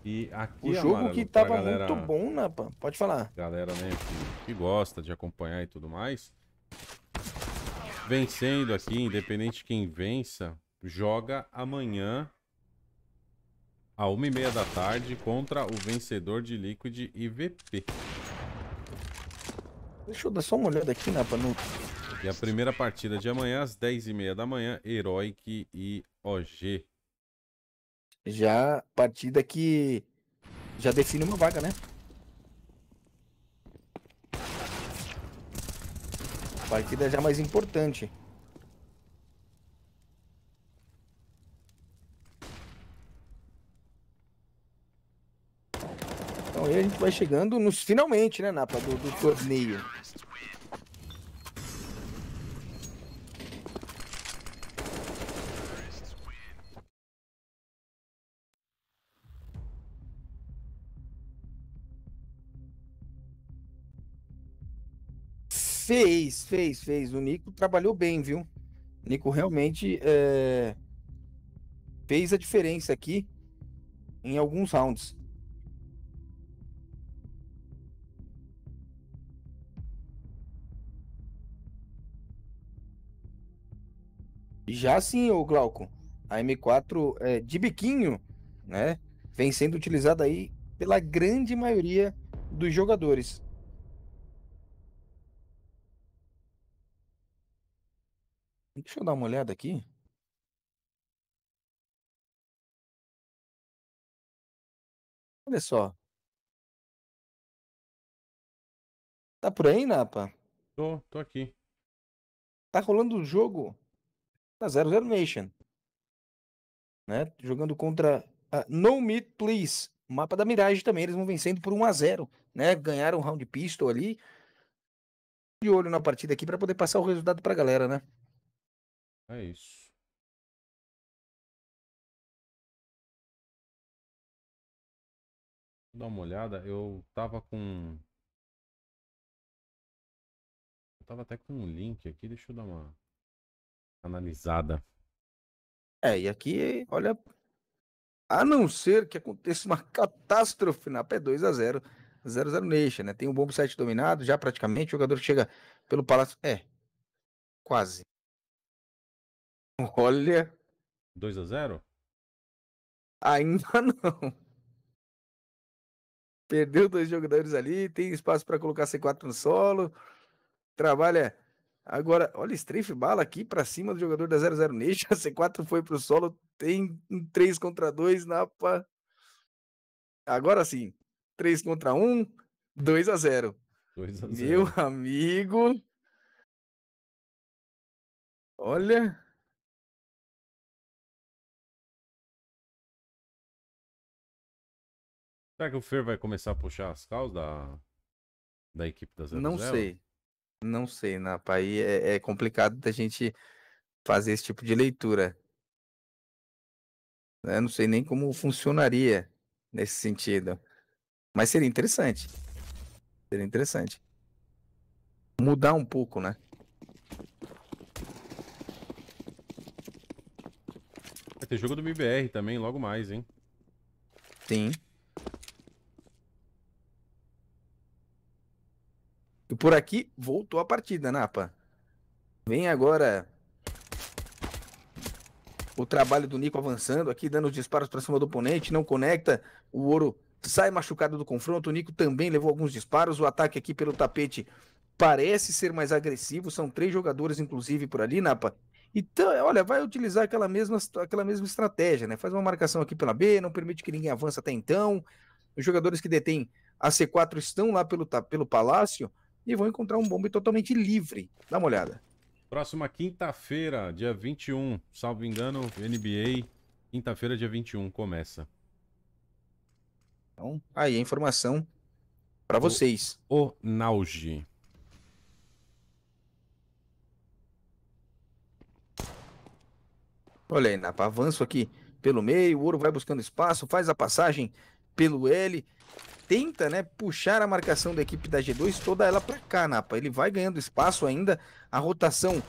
E aqui, o jogo que tava galera, muito bom, Napa. Né, Pode falar. Galera, né, que, que, gosta de acompanhar e tudo mais. Vencendo aqui, independente de quem vença, joga amanhã a uma e meia da tarde contra o vencedor de Liquid e VP. Deixa eu dar só uma olhada aqui, Napa, né, no... E a primeira partida de amanhã, às dez e meia da manhã, Heroic e OG já partida que já define uma vaga, né? Partida já mais importante. Então aí a gente vai chegando nos finalmente, né, Napa, do, do torneio. Fez, fez, fez. O Nico trabalhou bem, viu? O Nico realmente é, fez a diferença aqui em alguns rounds. Já sim, o Glauco, a M4 é, de biquinho, né, vem sendo utilizada aí pela grande maioria dos jogadores. Deixa eu dar uma olhada aqui. Olha só. Tá por aí, Napa? Tô, tô aqui. Tá rolando o jogo da 00 Nation. Né? Jogando contra a No Meat Please. Mapa da Mirage também. Eles vão vencendo por 1 a 0 né? Ganharam o um round pistol ali. De olho na partida aqui para poder passar o resultado pra galera, né? É isso. Vou dar uma olhada, eu tava com... Eu tava até com um link aqui, deixa eu dar uma analisada. É, e aqui, olha, a não ser que aconteça uma catástrofe na P2 a 0, 00 0 Nation, né? Tem um bom set dominado, já praticamente, o jogador chega pelo Palácio... É, quase. Olha. 2 a 0 Ainda não. Perdeu dois jogadores ali, tem espaço para colocar C4 no solo. Trabalha agora, olha, strafe bala aqui para cima do jogador da 00 Nation. A C4 foi pro solo, tem um 3 contra 2 na Agora sim, 3 contra 1, 2 a 0. 2 a 0. Meu amigo. Olha, Será que o Fer vai começar a puxar as causas da, da equipe da 00? Não sei. Não sei, Napa. Aí é, é complicado da gente fazer esse tipo de leitura. Né, eu não sei nem como funcionaria nesse sentido. Mas seria interessante. Seria interessante. Mudar um pouco, né? Vai ter jogo do MBR também, logo mais, hein? Sim. Por aqui, voltou a partida, Napa. Né, Vem agora o trabalho do Nico avançando aqui, dando os disparos para cima do oponente, não conecta. O Ouro sai machucado do confronto. O Nico também levou alguns disparos. O ataque aqui pelo tapete parece ser mais agressivo. São três jogadores, inclusive, por ali, Napa. Né, então, olha, vai utilizar aquela mesma, aquela mesma estratégia, né? Faz uma marcação aqui pela B, não permite que ninguém avance até então. Os jogadores que detêm a C4 estão lá pelo, pelo Palácio e vão encontrar um bombe totalmente livre. Dá uma olhada. Próxima quinta-feira, dia 21, salvo engano, NBA, quinta-feira, dia 21, começa. Então, aí a informação para vocês. O, Nauge. Olha aí, Napa, avanço aqui pelo meio, o ouro vai buscando espaço, faz a passagem pelo L, tenta né, puxar a marcação da equipe da G2 toda ela para cá, Napa. Ele vai ganhando espaço ainda, a rotação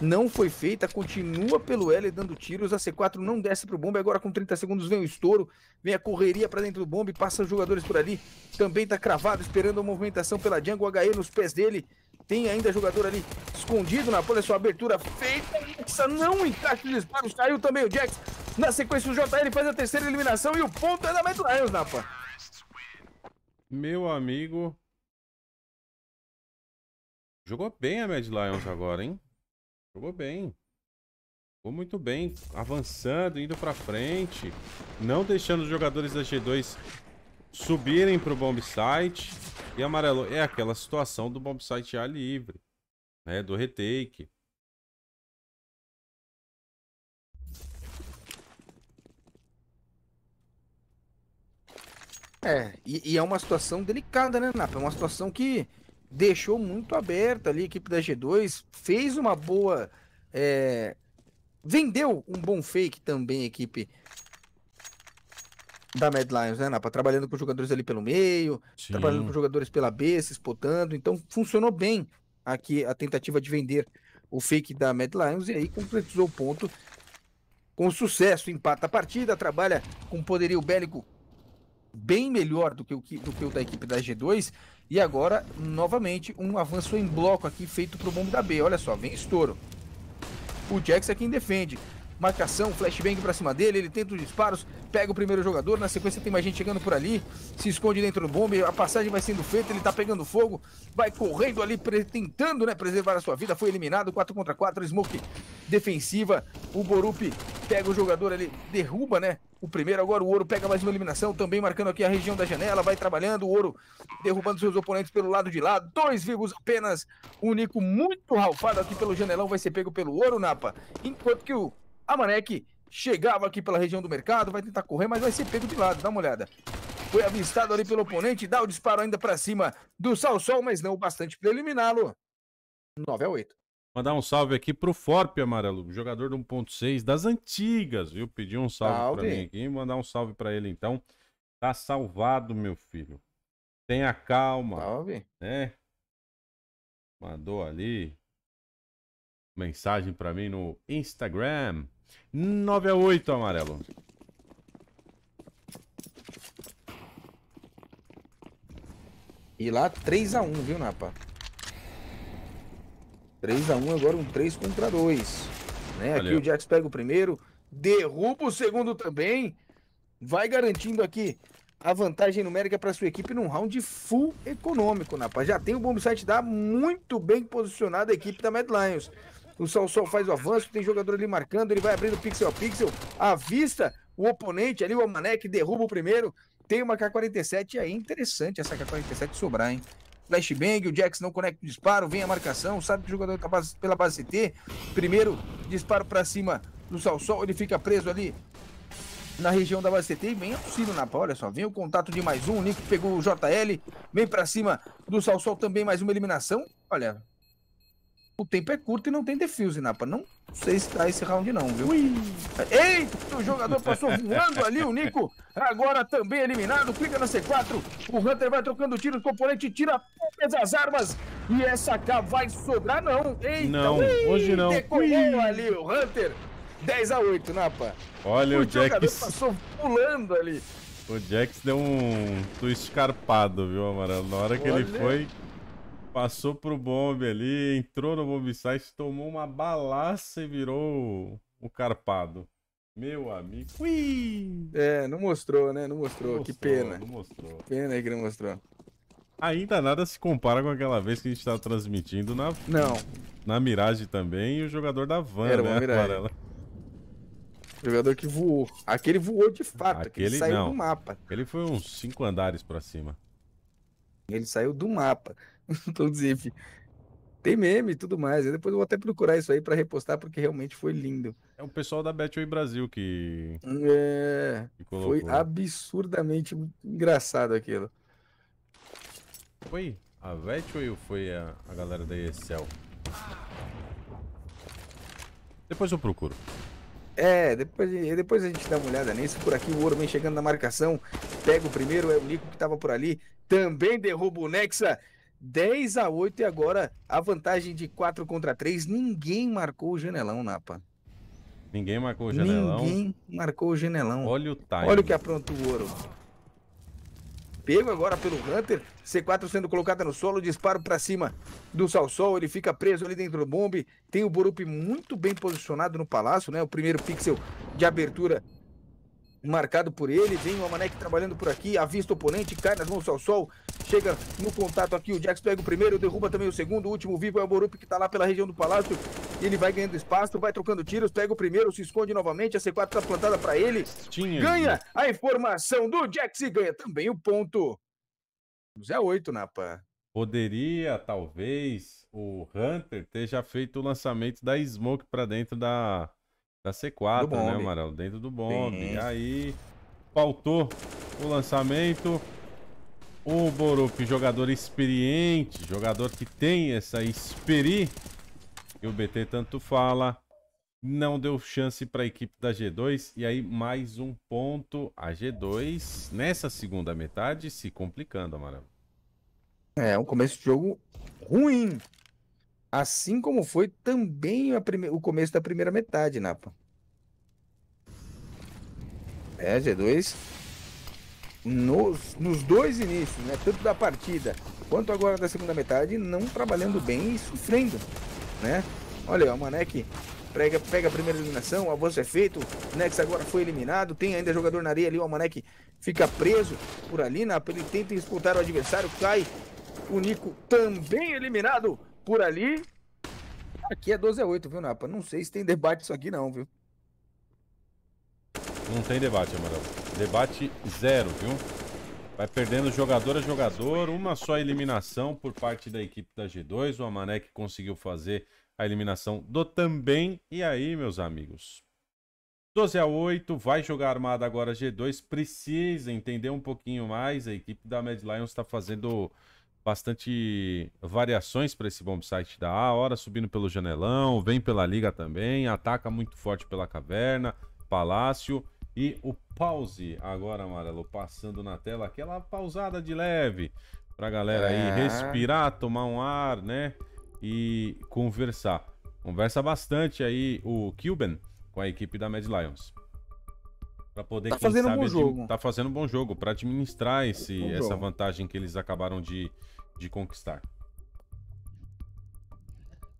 não foi feita, continua pelo L dando tiros, a C4 não desce pro bombe, agora com 30 segundos vem o estouro, vem a correria para dentro do bombe, passa os jogadores por ali, também tá cravado, esperando a movimentação pela Django, HE nos pés dele, tem ainda jogador ali escondido na folha, é sua abertura feita. Essa não encaixa os disparos. Caiu também o Jax. Na sequência, o JL faz a terceira eliminação e o ponto é da Mad Lions, Napa. Meu amigo. Jogou bem a Mad Lions agora, hein? Jogou bem. Jogou muito bem. Avançando, indo pra frente. Não deixando os jogadores da G2 subirem pro bomb site. E amarelo é aquela situação do bombsite A livre, né? Do retake. É, e, e, é uma situação delicada, né, Napa? É uma situação que deixou muito aberta ali a equipe da G2, fez uma boa. É... Vendeu um bom fake também a equipe da Mad Lions, né, Napa? Trabalhando com jogadores ali pelo meio, Sim. trabalhando com jogadores pela B, se espotando. Então funcionou bem aqui a tentativa de vender o fake da Mad Lions e aí concretizou o ponto com sucesso. Empata a partida, trabalha com poderio bélico bem melhor do que, o, do que o da equipe da G2. E agora, novamente, um avanço em bloco aqui feito pro bombo da B. Olha só, vem estouro. O Jax é quem defende marcação, flashbang pra cima dele, ele tenta os disparos, pega o primeiro jogador, na sequência tem mais gente chegando por ali, se esconde dentro do bombe, a passagem vai sendo feita, ele tá pegando fogo, vai correndo ali, tentando né, preservar a sua vida, foi eliminado, 4 contra 4, Smoke defensiva, o Borup pega o jogador ali, derruba né, o primeiro, agora o Ouro pega mais uma eliminação, também marcando aqui a região da janela, vai trabalhando, o Ouro derrubando seus oponentes pelo lado de lá, dois vivos apenas, o Nico muito ralfado aqui pelo janelão, vai ser pego pelo Ouro, Napa, enquanto que o a Manec chegava aqui pela região do mercado, vai tentar correr, mas vai ser pego de lado. Dá uma olhada. Foi avistado ali pelo oponente, dá o disparo ainda para cima do Salsol, mas não o bastante para eliminá-lo. 9 a 8. Mandar um salve aqui pro Forpe Amarelo, jogador do 1.6 das antigas, viu? Pediu um salve, salve. para mim aqui, mandar um salve para ele então. Tá salvado, meu filho. Tenha calma. Salve. Né? Mandou ali mensagem para mim no Instagram. 9 a 8, amarelo. E lá 3 a 1 viu, Napa? 3 a 1 agora um 3 contra 2. Né? Aqui o Jax pega o primeiro, derruba o segundo também. Vai garantindo aqui a vantagem numérica para sua equipe num round full econômico, Napa. Já tem o bombsite da tá muito bem posicionada a equipe da Mad Lions. O Salsol faz o avanço, tem jogador ali marcando, ele vai abrindo pixel a pixel, avista o oponente ali, o Amanek, derruba o primeiro. Tem uma K-47 aí, é interessante essa K-47 sobrar, hein? Flashbang, o Jax não conecta o disparo, vem a marcação, sabe que o jogador tá pela base CT. Primeiro disparo para cima do Salsol, ele fica preso ali na região da base CT e vem auxílio na pau, Olha só, vem o contato de mais um. O Nico pegou o JL, vem para cima do Salsol também mais uma eliminação. Olha, o tempo é curto e não tem defuse, Napa. Não sei se tá esse round não, viu? Ui. Eita, o jogador passou voando ali, o Nico. Agora também eliminado. Clica na C4. O Hunter vai trocando tiro. O componente tira todas as armas. E essa K vai sobrar, não. Eita, não, ui, hoje não. Decolou ali o Hunter. 10 a 8, Napa. Olha o, o Jax. passou pulando ali. O Jax deu um twist escarpado, viu, Amarelo? Na hora que Olha. ele foi, Passou pro bombe ali, entrou no bomb site, tomou uma balaça e virou o carpado. Meu amigo. Ui! É, não mostrou, né? Não mostrou. Não que mostrou, pena. Não mostrou. Que pena aí que não mostrou. Ainda nada se compara com aquela vez que a gente estava transmitindo na. Não. Na Mirage também e o jogador da van, Era né? Uma Mirage. Jogador que voou. Aquele voou de fato, aquele, aquele saiu não. do mapa. Ele foi uns cinco andares para cima. Ele saiu do mapa. Então, zip. Assim, tem meme e tudo mais. Eu depois eu vou até procurar isso aí para repostar, porque realmente foi lindo. É o pessoal da Betway Brasil que. É. Que foi absurdamente engraçado aquilo. Foi a Betway ou foi a, a galera da Excel Depois eu procuro. É, depois, depois a gente dá uma olhada nisso. Por aqui o ouro vem chegando na marcação. Pega o primeiro, é o Nico que tava por ali. Também derruba o Nexa. 10 a 8 e agora a vantagem de 4 contra 3. Ninguém marcou o janelão, Napa. Ninguém marcou o janelão. Ninguém marcou o janelão. Olha o time. Olha o que apronta o ouro. Pego agora pelo Hunter. C4 sendo colocada no solo. Disparo para cima do Salsol. Ele fica preso ali dentro do bombe. Tem o Borup muito bem posicionado no palácio, né? O primeiro pixel de abertura marcado por ele. Vem o Amanek trabalhando por aqui. Avista o oponente. Cai nas mãos do Salsol. Chega no contato aqui, o Jax pega o primeiro, derruba também o segundo, o último vivo é o Borup que tá lá pela região do palácio. Ele vai ganhando espaço, vai trocando tiros, pega o primeiro, se esconde novamente, a C4 tá plantada para ele. Tinha. Ganha a informação do Jax e ganha também o ponto. 8, Napa. Poderia, talvez, o Hunter ter já feito o lançamento da Smoke para dentro da, da C4, né, Amaral? Dentro do bomb. Sim. Aí faltou o lançamento. O Borup, jogador experiente, jogador que tem essa esperi, que o BT tanto fala, não deu chance para a equipe da G2. E aí, mais um ponto. A G2, nessa segunda metade, se complicando, Amaral. É, um começo de jogo ruim. Assim como foi também prime... o começo da primeira metade, Napa. É, G2 nos, nos dois inícios, né, tanto da partida quanto agora da segunda metade, não trabalhando bem e sofrendo. Né? Olha, o Manek pega, pega a primeira eliminação, o avanço é feito, o Nex agora foi eliminado, tem ainda jogador na areia ali, o Manek fica preso por ali, na, ele tenta disputar o adversário, cai, o Nico também eliminado por ali. Aqui é 12 a 8, viu, Napa? Não sei se tem debate isso aqui não, viu? Não tem debate, Amaral. Debate zero, viu? Vai perdendo jogador a jogador, uma só eliminação por parte da equipe da G2. O Amanek conseguiu fazer a eliminação do também. E aí, meus amigos? 12 a 8, vai jogar armada agora G2. Precisa entender um pouquinho mais. A equipe da Mad Lions está fazendo bastante variações para esse bom site da A. Hora subindo pelo janelão, vem pela liga também, ataca muito forte pela caverna, palácio. E o pause agora, amarelo, passando na tela, aquela pausada de leve pra galera é. aí respirar, tomar um ar, né? E conversar. Conversa bastante aí o Cuban com a equipe da Mad Lions. Pra poder, tá fazendo sabe, um bom jogo. Tá fazendo um bom jogo para administrar esse, um essa vantagem que eles acabaram de, de conquistar.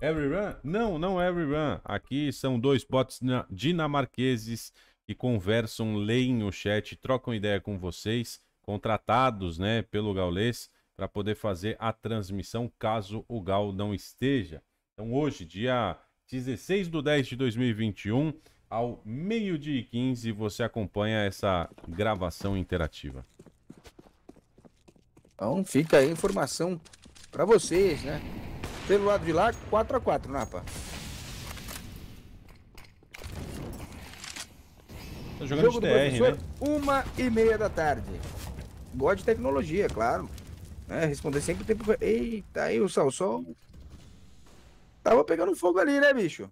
Every Run? Não, não é Every Run. Aqui são dois bots dinamarqueses que conversam, leem o chat, trocam ideia com vocês, contratados né, pelo Gaulês, para poder fazer a transmissão caso o Gal não esteja. Então hoje, dia 16 de 10 de 2021, ao meio-dia e 15, você acompanha essa gravação interativa. Então fica aí a informação para vocês, né? Pelo lado de lá, 4 a 4 Napa. Né, Tá jogando Jogo de TR, né? Uma e meia da tarde. God de tecnologia, é claro. É, responder sempre o tempo. Eita, aí o sol, Sol. Tava pegando fogo ali, né, bicho?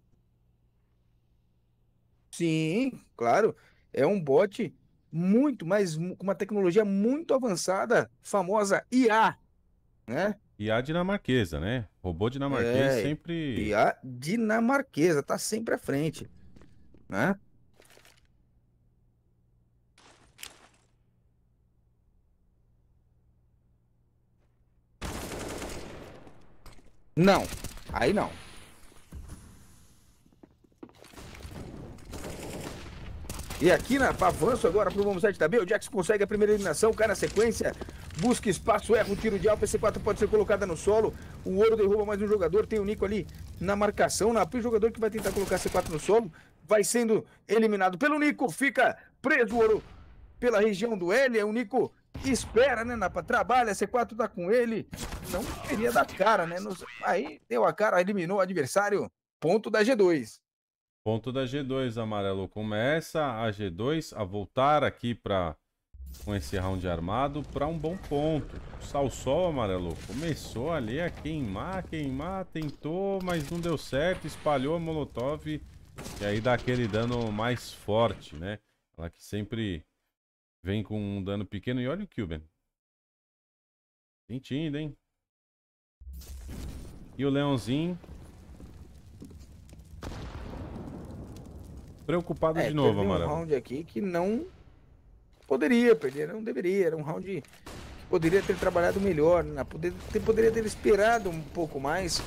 Sim, claro. É um bot muito, mas com uma tecnologia muito avançada, famosa IA, né? IA dinamarquesa, né? Robô dinamarquês é, sempre. IA dinamarquesa, tá sempre à frente, né? Não. Aí não. E aqui na avanço agora pro Vamos 7 também. O Jackson consegue a primeira eliminação, cai na sequência. Busca espaço, erra o tiro de alvo. C 4 pode ser colocada no solo. O ouro derruba mais um jogador. Tem o Nico ali na marcação. Na o jogador que vai tentar colocar C4 no solo. Vai sendo eliminado pelo Nico. Fica preso o ouro pela região do L. É o Nico espera, né, Napa? Trabalha, C4 tá com ele. Não queria dar cara, né? Nos... Aí deu a cara, eliminou o adversário. Ponto da G2. Ponto da G2, Amarelo. Começa a G2 a voltar aqui para com esse round armado para um bom ponto. O Salsol, Amarelo, começou ali a queimar, queimar, tentou, mas não deu certo, espalhou a Molotov e aí dá aquele dano mais forte, né? Ela que sempre Vem com um dano pequeno e olha o Cuban. Sentindo, hein? E o Leãozinho. Preocupado é, de novo, teve Amaral. um round aqui que não poderia perder, não deveria. Era um round que poderia ter trabalhado melhor, né? poderia, ter, poderia ter esperado um pouco mais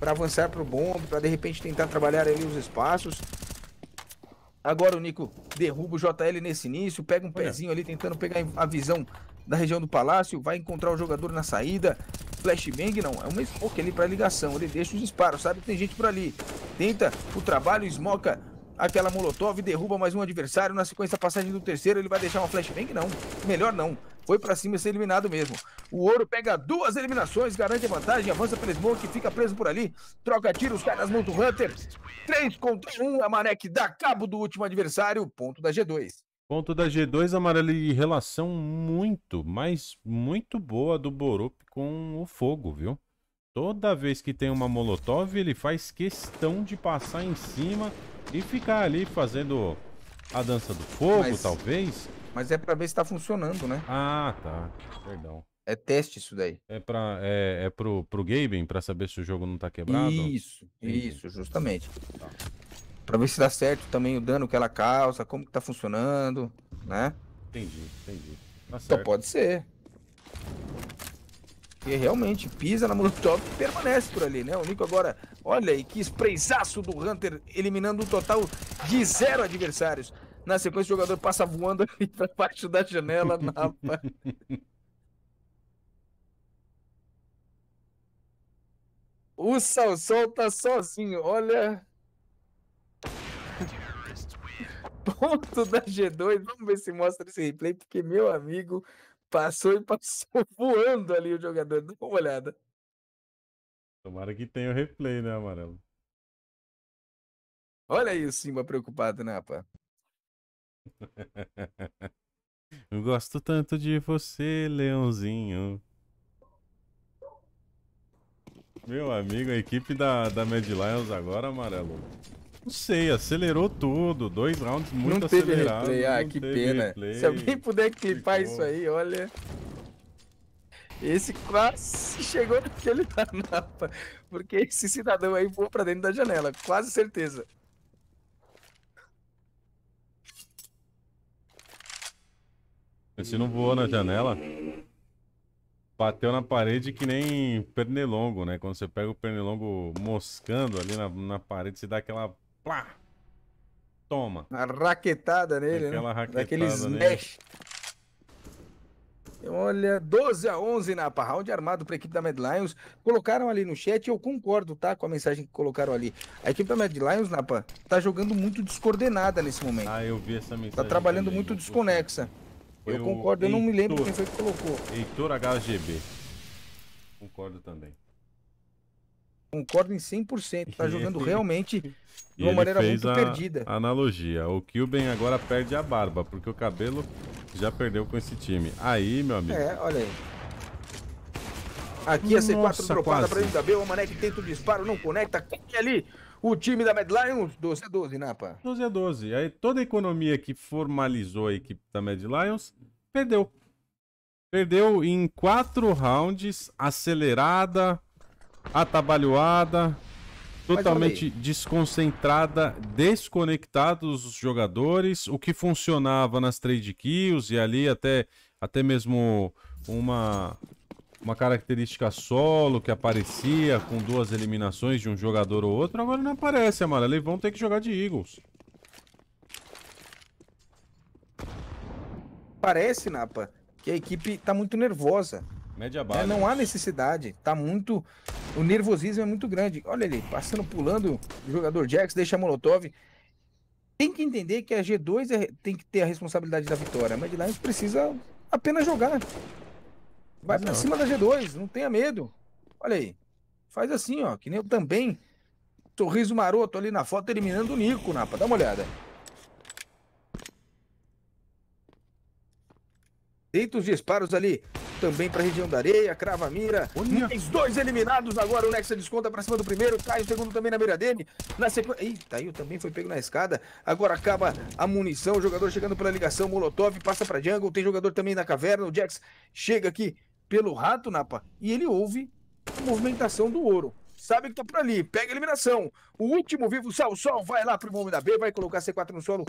para avançar para o bombe, para de repente tentar trabalhar ali os espaços. Agora o Nico derruba o JL nesse início, pega um Olha. pezinho ali tentando pegar a visão da região do palácio, vai encontrar o jogador na saída. Flashbang não, é um smoke ali para ligação, ele deixa os disparos, sabe que tem gente por ali. Tenta o trabalho, esmoca aquela molotov, derruba mais um adversário, na sequência passagem do terceiro, ele vai deixar uma flashbang? Não, melhor não foi para cima e ser eliminado mesmo. O Ouro pega duas eliminações, garante a vantagem, avança pelo Smoke, fica preso por ali, troca tiros, cai nas mãos Hunter. 3 contra 1, a Marek dá cabo do último adversário, ponto da G2. Ponto da G2, amarelo e relação muito, mas muito boa do Borup com o fogo, viu? Toda vez que tem uma Molotov, ele faz questão de passar em cima e ficar ali fazendo a dança do fogo, mas... talvez. Mas é pra ver se tá funcionando, né? Ah, tá. Perdão. É teste isso daí. É, pra, é, é pro, pro gaming, pra saber se o jogo não tá quebrado? Isso, isso, justamente. Tá. Pra ver se dá certo também o dano que ela causa, como que tá funcionando, né? Entendi, entendi. Tá então pode ser. Porque realmente pisa na Molotov e permanece por ali, né? O Nico agora, olha aí, que sprayzaço do Hunter, eliminando um total de zero adversários. Na sequência, o jogador passa voando ali pra baixo da janela, Napa. o Salsol tá sozinho, olha. Ponto da G2. Vamos ver se mostra esse replay, porque meu amigo passou e passou voando ali o jogador. Dá uma olhada. Tomara que tenha o replay, né, Amarelo? Olha aí o Simba preocupado, né, rapaz? Eu Gosto tanto de você, leãozinho. Meu amigo, a equipe da, da Mad Lions agora, amarelo. Não sei, acelerou tudo. Dois rounds muito não teve acelerados. Replay. Ah, que pena. Replay. Se alguém puder clipar Ficou. isso aí, olha. Esse quase chegou no que ele tá napa. mapa. Porque esse cidadão aí voou pra dentro da janela, quase certeza. Esse não voou na janela. Bateu na parede que nem pernilongo, né? Quando você pega o pernilongo moscando ali na, na parede, você dá aquela... Plá! Toma. Uma raquetada nele, né? aquela né? Raquetada Daquele smash. Nele. Olha, 12 a 11 na round armado para a equipe da Mad Lions. Colocaram ali no chat, eu concordo, tá? Com a mensagem que colocaram ali. A equipe da Mad Lions, Napa, tá jogando muito descoordenada nesse momento. Ah, eu vi essa tá mensagem. Tá trabalhando também, muito desconexa. Foi eu concordo, eu não me lembro quem foi que colocou. Heitor HGB. Concordo também. Concordo em 100%. Tá jogando realmente de uma maneira muito a perdida. Analogia: o Kilben agora perde a barba, porque o cabelo já perdeu com esse time. Aí, meu amigo. É, olha aí. Aqui a C4 Nossa, dropada para ele da B, o Manek tenta o disparo, não conecta, cai ali. O time da Mad Lions, é 12 a 12, Napa. 12 a 12. Aí toda a economia que formalizou a equipe da Mad Lions perdeu. Perdeu em quatro rounds, acelerada, atabalhoada, totalmente desconcentrada, desconectados os jogadores, o que funcionava nas trade kills e ali até, até mesmo uma uma característica solo que aparecia com duas eliminações de um jogador ou outro, agora não aparece, amarelo. E vão ter que jogar de Eagles. Parece, Napa, que a equipe tá muito nervosa. Média baixa. É, não há necessidade. Tá muito. O nervosismo é muito grande. Olha ele, passando, pulando. O jogador Jax deixa Molotov. Tem que entender que a G2 é... tem que ter a responsabilidade da vitória. A Mad Lions precisa apenas jogar. Vai para cima da G2, não tenha medo. Olha aí. Faz assim, ó, que nem eu também. Sorriso maroto ali na foto, eliminando o Nico, Napa. Dá uma olhada. Deita os disparos ali também para a região da areia, crava a mira. Os dois eliminados agora. O Nexa desconta para cima do primeiro. Cai o segundo também na mira dele. Na sequência. Eita, tá aí também foi pego na escada. Agora acaba a munição. O jogador chegando pela ligação. Molotov passa para Jungle. Tem jogador também na caverna. O Jax chega aqui pelo rato, Napa, e ele ouve a movimentação do ouro. Sabe que tá por ali, pega a eliminação. O último vivo, Sal Sol, vai lá pro volume da B, vai colocar C4 no solo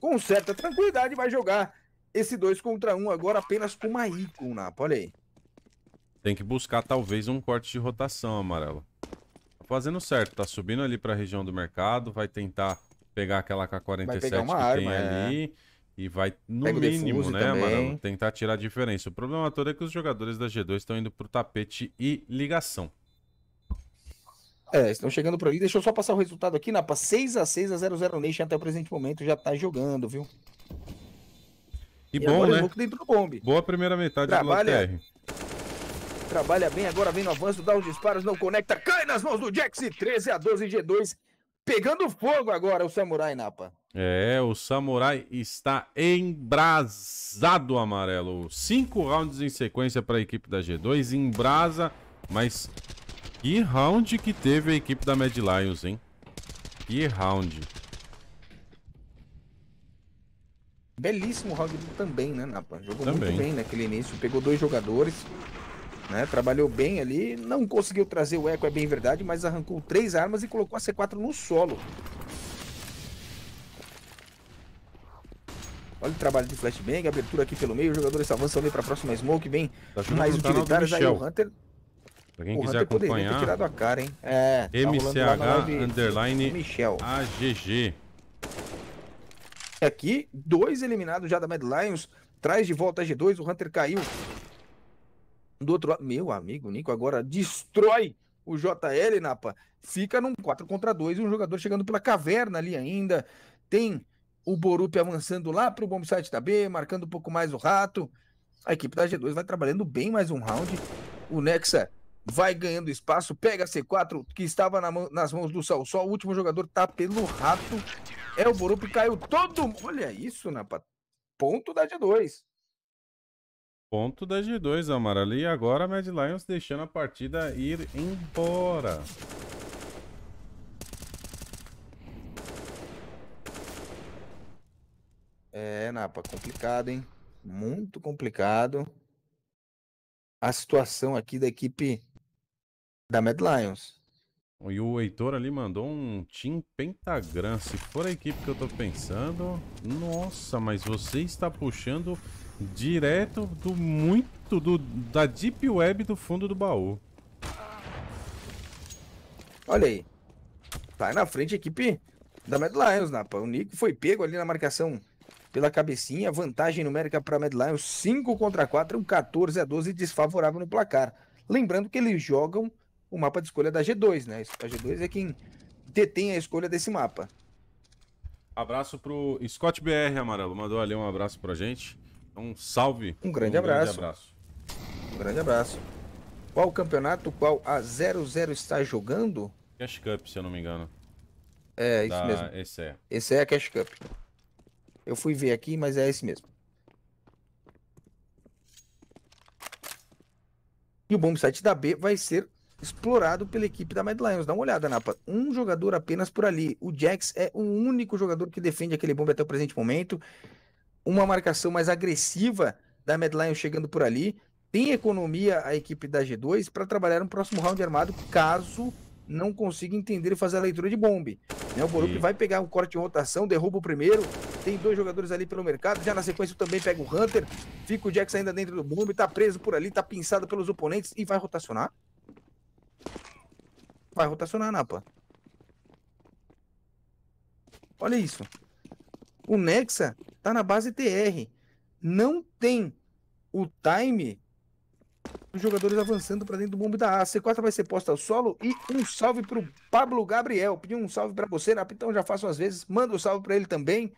com certa tranquilidade, vai jogar esse 2 contra 1 um agora apenas com uma Icon, Napa, olha aí. Tem que buscar talvez um corte de rotação, Amarelo. Tá fazendo certo, tá subindo ali pra região do mercado, vai tentar pegar aquela K-47 que arma, tem ali... É e vai, no Pega mínimo, né, também. tentar tirar a diferença. O problema todo é que os jogadores da G2 estão indo pro tapete e ligação. É, estão chegando por ali. Deixa eu só passar o resultado aqui, Napa. 6x6 a 00 Nation até o presente momento já tá jogando, viu? E, e bom, né? dentro do Boa primeira metade Trabalha... do Lotter. Trabalha bem, agora vem no avanço, dá os disparos, não conecta, cai nas mãos do Jax e 13 a 12 G2 pegando fogo agora o Samurai Napa. É, o Samurai está embrasado, amarelo. Cinco rounds em sequência para a equipe da G2, embrasa, mas que round que teve a equipe da Mad Lions, hein? Que round. Belíssimo round também, né, Napa? Jogou também. muito bem naquele início, pegou dois jogadores, né? Trabalhou bem ali, não conseguiu trazer o eco, é bem verdade, mas arrancou três armas e colocou a C4 no solo. Olha o trabalho de flashbang, abertura aqui pelo meio, os jogadores avançam ali para a próxima smoke, bem tá mais utilitários aí o Hunter. Pra quem o quiser Hunter acompanhar, ter tirado a cara, hein? É, MCH tá underline Michel. AGG. Aqui, dois eliminados já da Mad Lions, traz de volta a G2, o Hunter caiu, do outro lado, meu amigo, Nico agora destrói o JL, Napa. Fica num 4 contra 2 e um jogador chegando pela caverna ali ainda. Tem o Borup avançando lá para o bom site da B, marcando um pouco mais o rato. A equipe da G2 vai trabalhando bem mais um round. O Nexa vai ganhando espaço, pega a C4 que estava na mão, nas mãos do Salsol. O último jogador tá pelo rato. É o Borup, caiu todo mundo. Olha isso, Napa. Ponto da G2. Ponto da G2, Amaral. E agora a Mad Lions deixando a partida ir embora. É, Napa, complicado, hein? Muito complicado. A situação aqui da equipe da Mad Lions. E o Heitor ali mandou um Team Pentagram. Se for a equipe que eu tô pensando. Nossa, mas você está puxando Direto do muito do da deep web do fundo do baú. Olha aí. Tá na frente a equipe da Mad Lions, Napa. Né, o Nico foi pego ali na marcação pela cabecinha. Vantagem numérica para Mad Lions, 5 contra 4, um 14 a 12 desfavorável no placar. Lembrando que eles jogam o mapa de escolha da G2, né? A G2 é quem detém a escolha desse mapa. Abraço pro Scott BR Amarelo, mandou ali um abraço pra gente. Um então, salve. Um grande, um abraço. grande abraço. Um grande abraço. Qual o campeonato qual a 00 está jogando? Cash Cup, se eu não me engano. É, isso da... mesmo. Esse é. Esse é a Cash Cup. Eu fui ver aqui, mas é esse mesmo. E o bom site da B vai ser explorado pela equipe da Mad Lions. Dá uma olhada, Napa. Um jogador apenas por ali. O Jax é o único jogador que defende aquele bombe até o presente momento uma marcação mais agressiva da Lion chegando por ali. Tem economia a equipe da G2 para trabalhar no próximo round armado, caso não consiga entender e fazer a leitura de bombe. Né? O Borup vai pegar um corte em rotação, derruba o primeiro, tem dois jogadores ali pelo mercado, já na sequência também pega o Hunter, fica o Jax ainda dentro do bombe, tá preso por ali, tá pinçado pelos oponentes e vai rotacionar. Vai rotacionar, Napa. Olha isso. O Nexa tá na base TR. Não tem o time os jogadores avançando para dentro do bombe da A. C4 vai ser posta ao solo e um salve para o Pablo Gabriel. Pedi um salve para você, Rapitão, já faço às vezes. Manda um salve para ele também.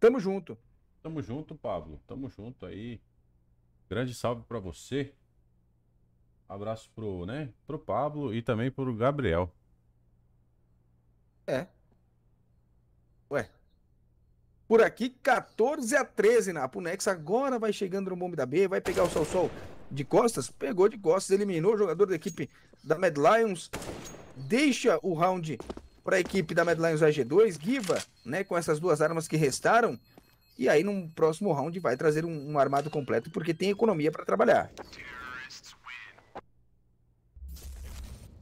Tamo junto. Tamo junto, Pablo. Tamo junto aí. Grande salve para você. Abraço pro, né, pro Pablo e também pro Gabriel. É. Ué, por aqui, 14 a 13 na Apunex. Agora vai chegando no Bombe da B, vai pegar o Sol Sol de costas, pegou de costas, eliminou o jogador da equipe da Mad Lions. Deixa o round para a equipe da Mad Lions AG2, Giva, né, com essas duas armas que restaram. E aí, no próximo round, vai trazer um, um armado completo, porque tem economia para trabalhar.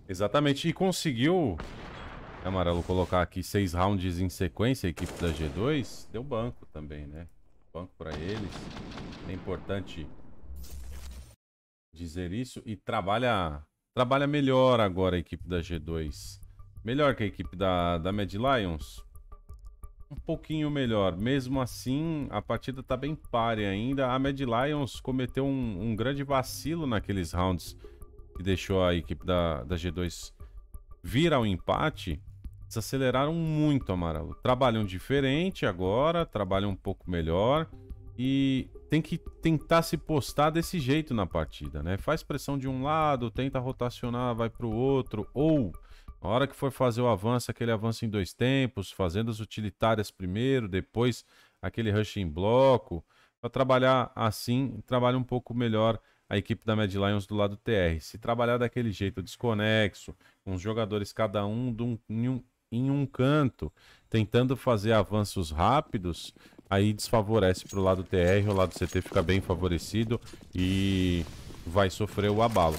Exatamente, e conseguiu é, amarelo colocar aqui seis rounds em sequência, a equipe da G2, deu banco também, né? Banco para eles. É importante dizer isso. E trabalha, trabalha melhor agora a equipe da G2. Melhor que a equipe da, da Mad Lions? Um pouquinho melhor. Mesmo assim, a partida tá bem pare ainda. A Mad Lions cometeu um, um grande vacilo naqueles rounds que deixou a equipe da, da G2 vir ao empate. Desaceleraram muito, Amaral Trabalham diferente agora, trabalham um pouco melhor e tem que tentar se postar desse jeito na partida, né? Faz pressão de um lado, tenta rotacionar, vai para o outro, ou na hora que for fazer o avanço, aquele avanço em dois tempos, fazendo as utilitárias primeiro, depois aquele rush em bloco. Para trabalhar assim, trabalha um pouco melhor a equipe da Mad Lions do lado TR. Se trabalhar daquele jeito desconexo, com os jogadores cada um, de um, em um em um canto, tentando fazer avanços rápidos, aí desfavorece para o lado TR, o lado CT fica bem favorecido e vai sofrer o abalo.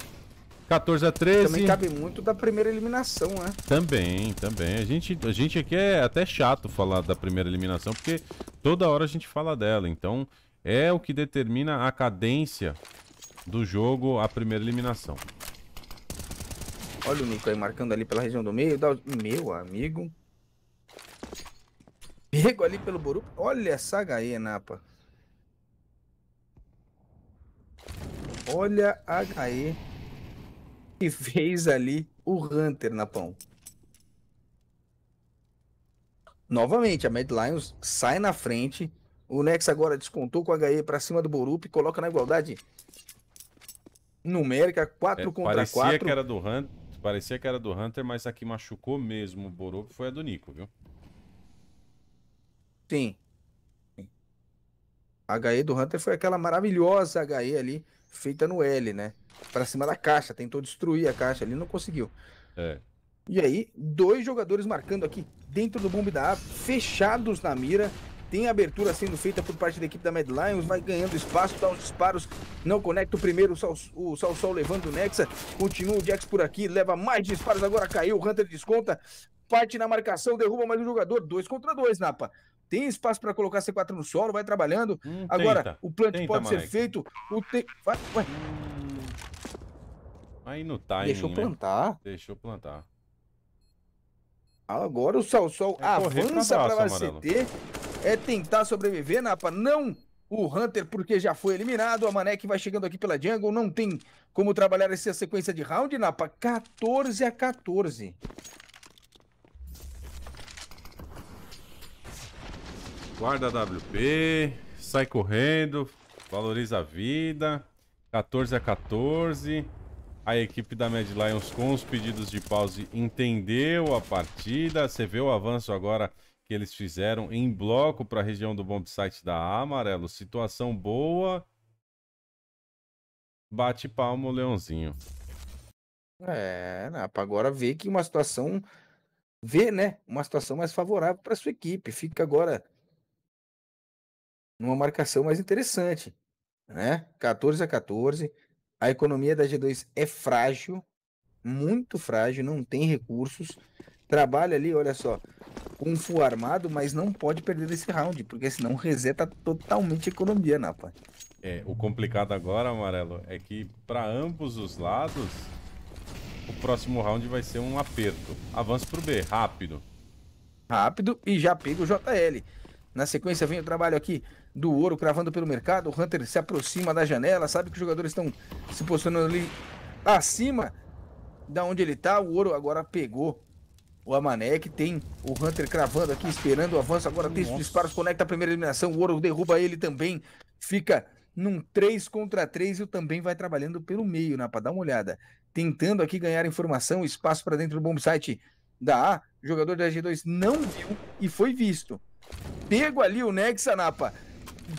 14 a 13. Também cabe muito da primeira eliminação, né? Também, também. A gente, a gente aqui é até chato falar da primeira eliminação, porque toda hora a gente fala dela. Então, é o que determina a cadência do jogo a primeira eliminação. Olha o Nico aí marcando ali pela região do meio. Da... Meu amigo. Pego ali pelo Boru. Olha essa HE, Napa. Olha a HE que fez ali o Hunter, Napão. Novamente, a Mad Lions sai na frente. O Nex agora descontou com a HE para cima do Borup e coloca na igualdade numérica, 4 é, contra 4. Parecia quatro. que era do Hunter, parecia que era do Hunter, mas a que machucou mesmo o Boroco foi a do Nico, viu? Sim. A HE do Hunter foi aquela maravilhosa HE ali, feita no L, né? Pra cima da caixa, tentou destruir a caixa ali, não conseguiu. É. E aí, dois jogadores marcando aqui dentro do bombe da A, fechados na mira. Tem abertura sendo feita por parte da equipe da Mad Lions, vai ganhando espaço, dá uns disparos, não conecta o primeiro, o Sal, o levando o Nexa, continua o Jax por aqui, leva mais disparos, agora caiu, o Hunter desconta, parte na marcação, derruba mais um jogador, dois contra dois, Napa. Tem espaço para colocar C4 no solo, vai trabalhando. Hum, agora, tenta, o plant tenta, pode ser feito, o te... vai, vai. Aí no timing, Deixou né? plantar. Deixou plantar. Agora o Salsol é avança para a CT é tentar sobreviver, Napa. Não o Hunter, porque já foi eliminado. A Manek vai chegando aqui pela jungle. Não tem como trabalhar essa sequência de round, Napa. 14 a 14. Guarda WP, sai correndo, valoriza a vida. 14 a 14. A equipe da Mad Lions com os pedidos de pause entendeu a partida. Você vê o avanço agora que eles fizeram em bloco para a região do bomb site da amarelo. Situação boa. Bate palmo, Leãozinho. É, né, para agora vê que uma situação. Vê, né? Uma situação mais favorável para sua equipe. Fica agora numa marcação mais interessante, né? 14 a 14. A economia da G2 é frágil, muito frágil, não tem recursos trabalha ali, olha só, com um full armado, mas não pode perder esse round, porque senão reseta totalmente a economia, Napa. Né, é, o complicado agora, Amarelo, é que para ambos os lados, o próximo round vai ser um aperto. Avança pro B, rápido. Rápido e já pega o JL. Na sequência vem o trabalho aqui do Ouro cravando pelo mercado. O Hunter se aproxima da janela, sabe que os jogadores estão se posicionando ali acima da onde ele tá. O Ouro agora pegou o Amanek tem o Hunter cravando aqui, esperando o avanço. Agora tem os disparos, conecta a primeira eliminação. O Oro derruba ele também. Fica num 3 contra 3 e o também vai trabalhando pelo meio, né? Para dar uma olhada. Tentando aqui ganhar informação, espaço para dentro do bombsite da A. O jogador da G2 não viu e foi visto. Pego ali o Nexa, Napa.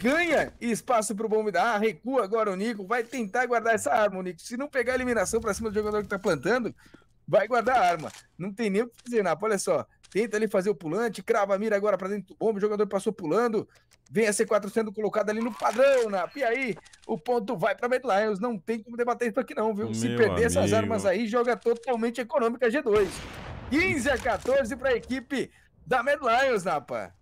Ganha espaço para o bomb da A. Recua agora o Nico. Vai tentar guardar essa arma, o Nico. Se não pegar a eliminação para cima do jogador que está plantando, vai guardar a arma. Não tem nem o que dizer, Napa. Olha só. Tenta ali fazer o pulante, crava a mira agora para dentro do bombe. O jogador passou pulando. Vem a C4 sendo colocada ali no padrão, Napa. E aí, o ponto vai para Medlions. Não tem como debater isso aqui, não, viu? Meu Se perder amigo. essas armas aí, joga totalmente econômica G2. 15 a 14 para a equipe da Medlions, Napa.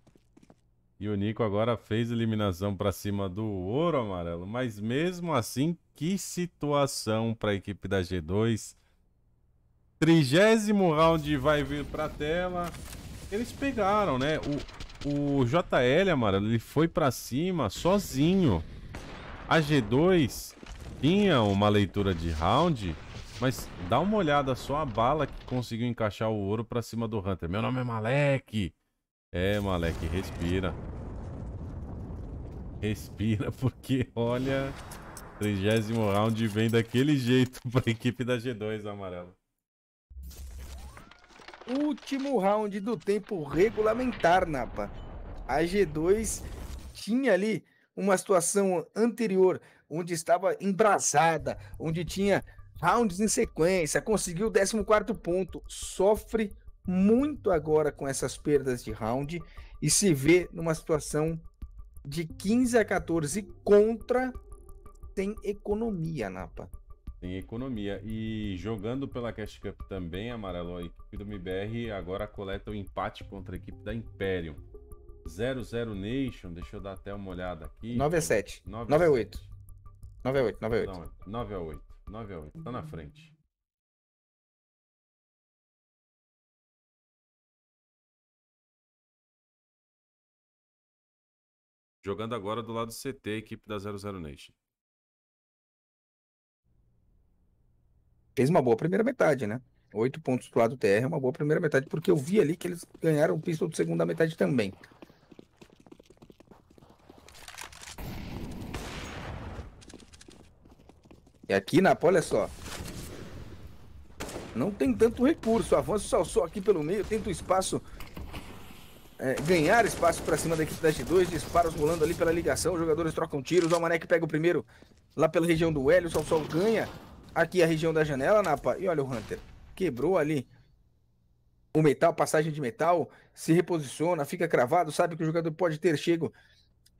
E o Nico agora fez eliminação para cima do ouro amarelo, mas mesmo assim, que situação para a equipe da G2. Trigésimo round vai vir pra tela. Eles pegaram, né? O, o JL, amarelo, ele foi pra cima sozinho. A G2 tinha uma leitura de round, mas dá uma olhada só a bala que conseguiu encaixar o ouro pra cima do Hunter. Meu nome é Malek. É, Malek, respira. Respira, porque olha... Trigésimo round vem daquele jeito pra equipe da G2, amarelo último round do tempo regulamentar, Napa. A G2 tinha ali uma situação anterior, onde estava embrasada, onde tinha rounds em sequência, conseguiu o 14 ponto, sofre muito agora com essas perdas de round e se vê numa situação de 15 a 14 contra tem economia, Napa. Tem economia. E jogando pela Cash Cup também, Amarelo, a equipe do MBR agora coleta o um empate contra a equipe da Imperium. 00 Nation, deixa eu dar até uma olhada aqui. 9 x 7. 9 x 8. 9 x 8, 9 x 8. 9 x 8. 9 8. Tá na frente. Jogando agora do lado do CT, equipe da 00 Nation. fez uma boa primeira metade, né? Oito pontos do lado do TR é uma boa primeira metade, porque eu vi ali que eles ganharam o pistol de segunda metade também. E aqui, Napa, olha só. Não tem tanto recurso. avança só, só aqui pelo meio, tenta o espaço. É, ganhar espaço para cima da equipe da G2. Disparos rolando ali pela ligação. Os jogadores trocam tiros. O Almanec pega o primeiro lá pela região do Hélio. O Sol ganha aqui é a região da janela, Napa. E olha o Hunter. Quebrou ali o metal, passagem de metal, se reposiciona, fica cravado, sabe que o jogador pode ter chego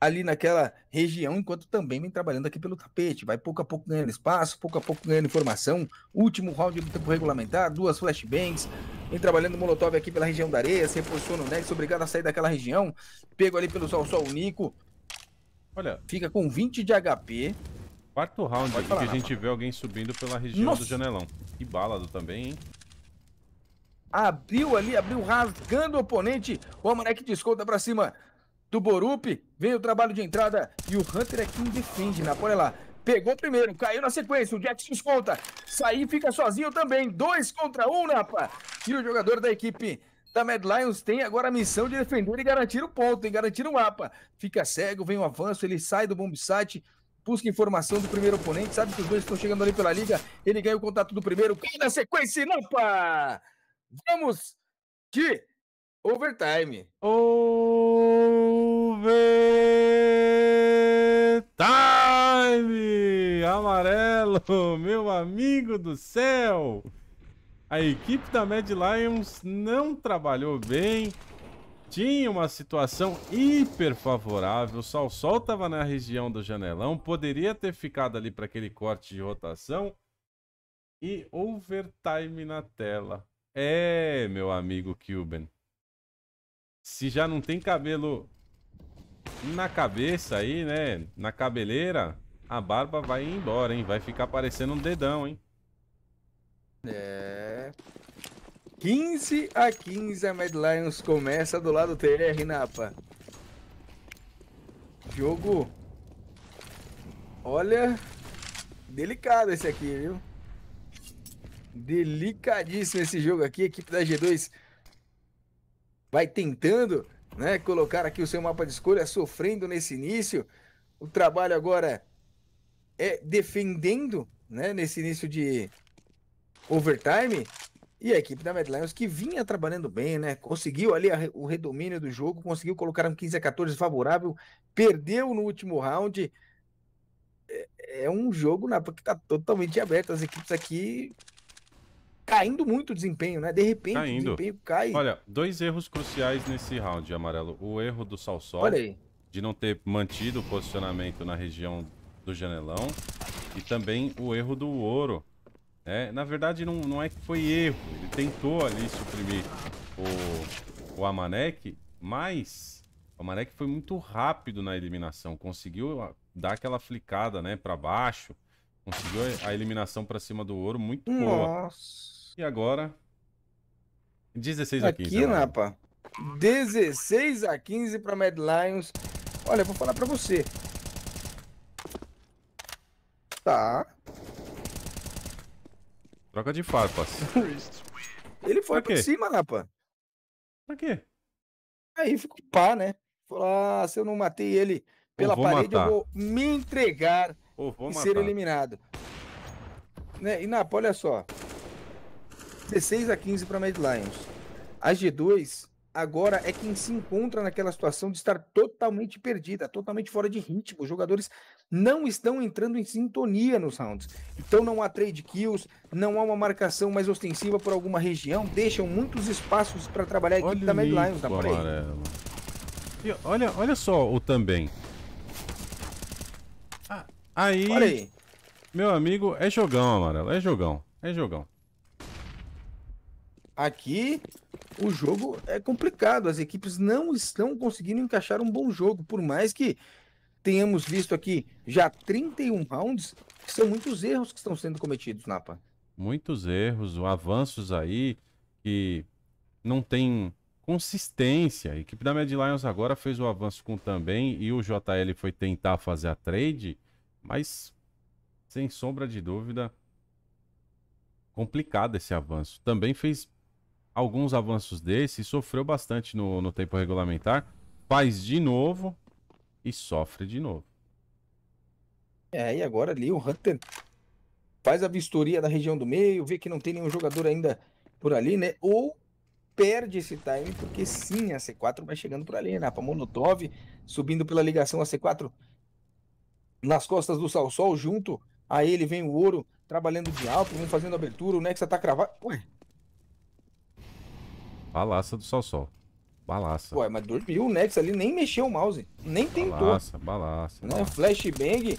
ali naquela região, enquanto também vem trabalhando aqui pelo tapete. Vai pouco a pouco ganhando espaço, pouco a pouco ganhando informação. Último round do tempo regulamentar, duas flashbangs. Vem trabalhando o Molotov aqui pela região da areia, se reposiciona o Nex, obrigado a sair daquela região. Pego ali pelo sol, sol o Nico. Olha. Fica com 20 de HP. Quarto round aqui que a gente vê alguém subindo pela região Nossa. do janelão. Que balado também, hein? Abriu ali, abriu rasgando o oponente. O que desconta pra cima do Borup. Veio o trabalho de entrada e o Hunter é quem defende, né? Olha lá. Pegou primeiro, caiu na sequência, o Jet desconta. Sair fica sozinho também. Dois contra um, Napa. Né, e o jogador da equipe da Mad Lions tem agora a missão de defender e garantir o ponto, e garantir o mapa. Fica cego, vem o um avanço, ele sai do bomb site, busca informação do primeiro oponente, sabe que os dois estão chegando ali pela liga, ele ganha o contato do primeiro, cai na sequência e não Vamos de overtime. Overtime! Amarelo, meu amigo do céu! A equipe da Mad Lions não trabalhou bem, tinha uma situação hiper favorável, só o sol estava na região do janelão, poderia ter ficado ali para aquele corte de rotação e overtime na tela. É, meu amigo Cuban. Se já não tem cabelo na cabeça aí, né, na cabeleira, a barba vai embora, hein? Vai ficar parecendo um dedão, hein? É, 15 a 15 a Mad Lions começa do lado TR, Napa. Jogo. Olha. Delicado esse aqui, viu? Delicadíssimo esse jogo aqui. A equipe da G2 vai tentando, né? Colocar aqui o seu mapa de escolha, sofrendo nesse início. O trabalho agora é defendendo, né? Nesse início de overtime. E a equipe da Mad Lions, que vinha trabalhando bem, né? Conseguiu ali a, o redomínio do jogo, conseguiu colocar um 15 a 14 favorável, perdeu no último round. É, é um jogo na, que está totalmente aberto. As equipes aqui caindo muito o desempenho, né? De repente caindo. o desempenho cai. Olha, dois erros cruciais nesse round, Amarelo. O erro do Salsol, de não ter mantido o posicionamento na região do janelão, e também o erro do Ouro, é, na verdade, não, não é que foi erro. Ele tentou ali suprimir o, o Amanek, mas o Amanek foi muito rápido na eliminação. Conseguiu ah, dar aquela flicada, né, para baixo. Conseguiu a eliminação para cima do ouro, muito Nossa. E agora... 16 a 15. Aqui, Napa. 16 a 15 para Mad Lions. Olha, vou falar para você. Tá, Troca de farpas. Ele foi pra, pra cima, rapaz. Pra quê? Aí ficou pá, né? Falou, ah, se eu não matei ele pela eu parede, matar. eu vou me entregar eu e matar. ser eliminado. Né? E Napa, olha só. 16 a 15 para Mad Lions. A G2 agora é quem se encontra naquela situação de estar totalmente perdida, totalmente fora de ritmo. Os jogadores não estão entrando em sintonia nos rounds. Então não há trade kills, não há uma marcação mais ostensiva por alguma região, deixam muitos espaços para trabalhar a equipe olha da Mad Lions olha, olha só o também. Ah, aí, aí, meu amigo, é jogão, amarelo, é jogão, é jogão. Aqui o jogo é complicado, as equipes não estão conseguindo encaixar um bom jogo, por mais que temos visto aqui já 31 rounds, que são muitos erros que estão sendo cometidos, Napa. Muitos erros, avanços aí que não tem consistência. A equipe da Mad Lions agora fez o avanço com também e o JL foi tentar fazer a trade, mas sem sombra de dúvida complicado esse avanço. Também fez alguns avanços desse e sofreu bastante no, no tempo regulamentar. Faz de novo e sofre de novo. É, e agora ali o Hunter faz a vistoria da região do meio, vê que não tem nenhum jogador ainda por ali, né? Ou perde esse time, porque sim, a C4 vai chegando por ali, né? Para Molotov, subindo pela ligação a C4 nas costas do Salsol, junto a ele vem o Ouro trabalhando de alto, vão fazendo abertura, o Nexa tá cravado. Ué. Palácio do Salsol. Balaça. Ué, mas dormiu o Nex ali, nem mexeu o mouse. Nem tentou. Balaça, balaça. Né? Flashbang.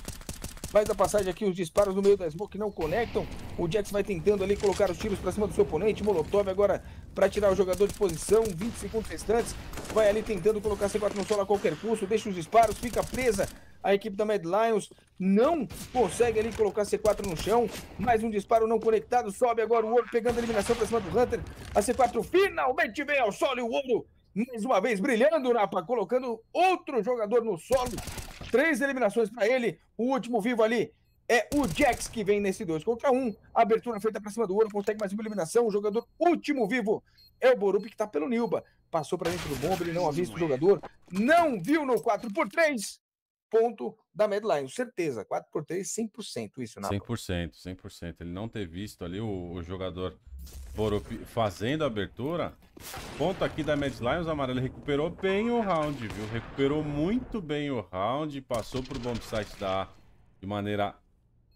Faz a passagem aqui, os disparos no meio da smoke não conectam. O Jax vai tentando ali colocar os tiros para cima do seu oponente. Molotov agora para tirar o jogador de posição. 20 segundos restantes. Vai ali tentando colocar C4 no solo a qualquer custo. Deixa os disparos, fica presa. A equipe da Mad Lions não consegue ali colocar C4 no chão. Mais um disparo não conectado. Sobe agora o ouro, pegando a eliminação para cima do Hunter. A C4 finalmente vem ao solo e o ouro mais uma vez brilhando, Napa, colocando outro jogador no solo. Três eliminações para ele. O último vivo ali é o Jax que vem nesse 2 contra 1. Um. Abertura feita para cima do ouro, consegue mais uma eliminação. O jogador último vivo é o Borup que tá pelo Nilba. Passou para dentro do bomba, ele não avista o jogador. Não viu no 4x3. Ponto da Medline, certeza. 4x3, 100% isso, Napa. 100%, 100%. Ele não ter visto ali o, o jogador Boropi fazendo a abertura. Ponto aqui da Mad Lions, amarelo recuperou bem o round, viu? Recuperou muito bem o round, passou pro bomb site da A de maneira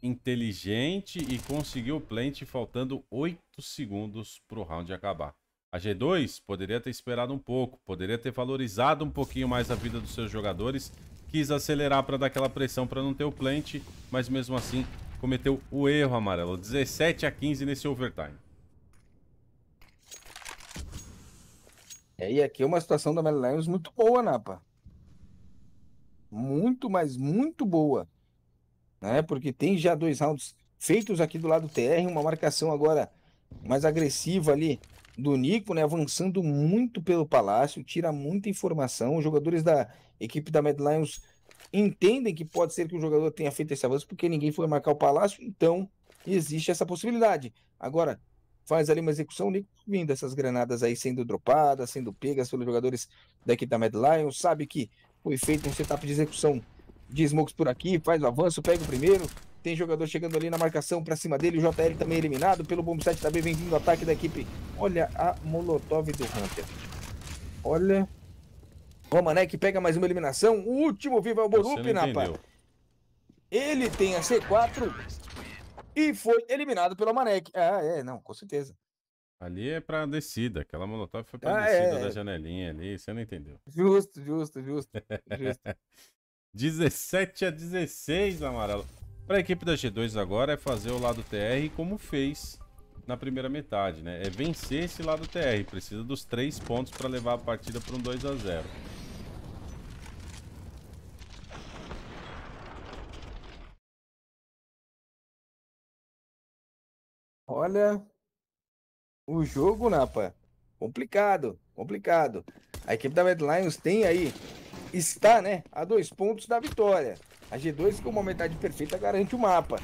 inteligente e conseguiu o plant faltando 8 segundos pro round acabar. A G2 poderia ter esperado um pouco, poderia ter valorizado um pouquinho mais a vida dos seus jogadores, quis acelerar para dar aquela pressão para não ter o plant, mas mesmo assim cometeu o erro amarelo, 17 a 15 nesse overtime. É, e aqui é uma situação da Mary muito boa, Napa. Né, muito, mas muito boa. Né? Porque tem já dois rounds feitos aqui do lado TR, uma marcação agora mais agressiva ali do Nico, né, avançando muito pelo palácio, tira muita informação. Os jogadores da equipe da Mad Lions entendem que pode ser que o jogador tenha feito esse avanço porque ninguém foi marcar o palácio, então existe essa possibilidade. Agora, faz ali uma execução vindo essas granadas aí sendo dropadas, sendo pegas pelos jogadores da equipe da Mad Lion, sabe que foi feito um setup de execução de smokes por aqui, faz o avanço, pega o primeiro, tem jogador chegando ali na marcação para cima dele, o JL também eliminado pelo bomb set também vem vindo o ataque da equipe. Olha a Molotov do Hunter. Olha. Romanek pega mais uma eliminação. O último vivo é o Borup, Napa. Ele tem a C4, e foi eliminado pelo Manek. Ah, é, não, com certeza. Ali é pra descida, aquela Molotov foi pra ah, descida é. da é. janelinha ali, você não entendeu. Justo, justo, justo. justo. 17 a 16, Amarelo. Para a equipe da G2 agora é fazer o lado TR como fez na primeira metade, né? É vencer esse lado TR, precisa dos três pontos para levar a partida para um 2 a 0. Olha, o jogo, Napa, né, complicado, complicado. A equipe da Red Lions tem aí, está, né, a dois pontos da vitória. A G2 com uma metade perfeita garante o mapa.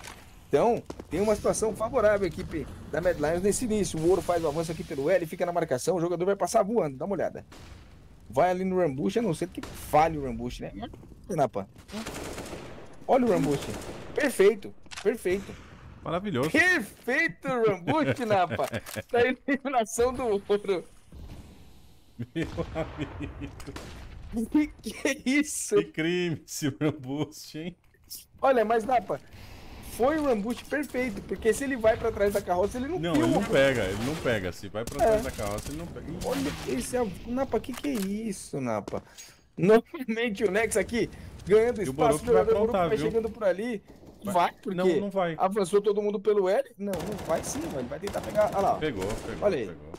Então, tem uma situação favorável a equipe da Mad Lions nesse início. O Ouro faz o avanço aqui pelo L, fica na marcação, o jogador vai passar voando, dá uma olhada. Vai ali no Rambush, a não ser que falhe o Rambush, né? Napa. Olha o Rambush. Perfeito, perfeito. Maravilhoso. Perfeito, Rambutin, Napa. Né, da eliminação do ouro. Meu amigo. Que, que é isso? Que crime esse Rambust, hein? Olha, mas, Napa, foi o ambush perfeito, porque se ele vai para trás da carroça, ele não Não, ele não pega, ele não pega. Se vai para é. trás da carroça, ele não pega. Olha esse é Napa, que que é isso, Napa? Novamente o Nex aqui ganhando espaço, o jogador vai, aprontar, vai chegando por ali. Vai, porque não, não vai. avançou todo mundo pelo L. Não, não vai sim, mano. Vai tentar pegar. Olha lá. Pegou, pegou. Olha aí. Pegou.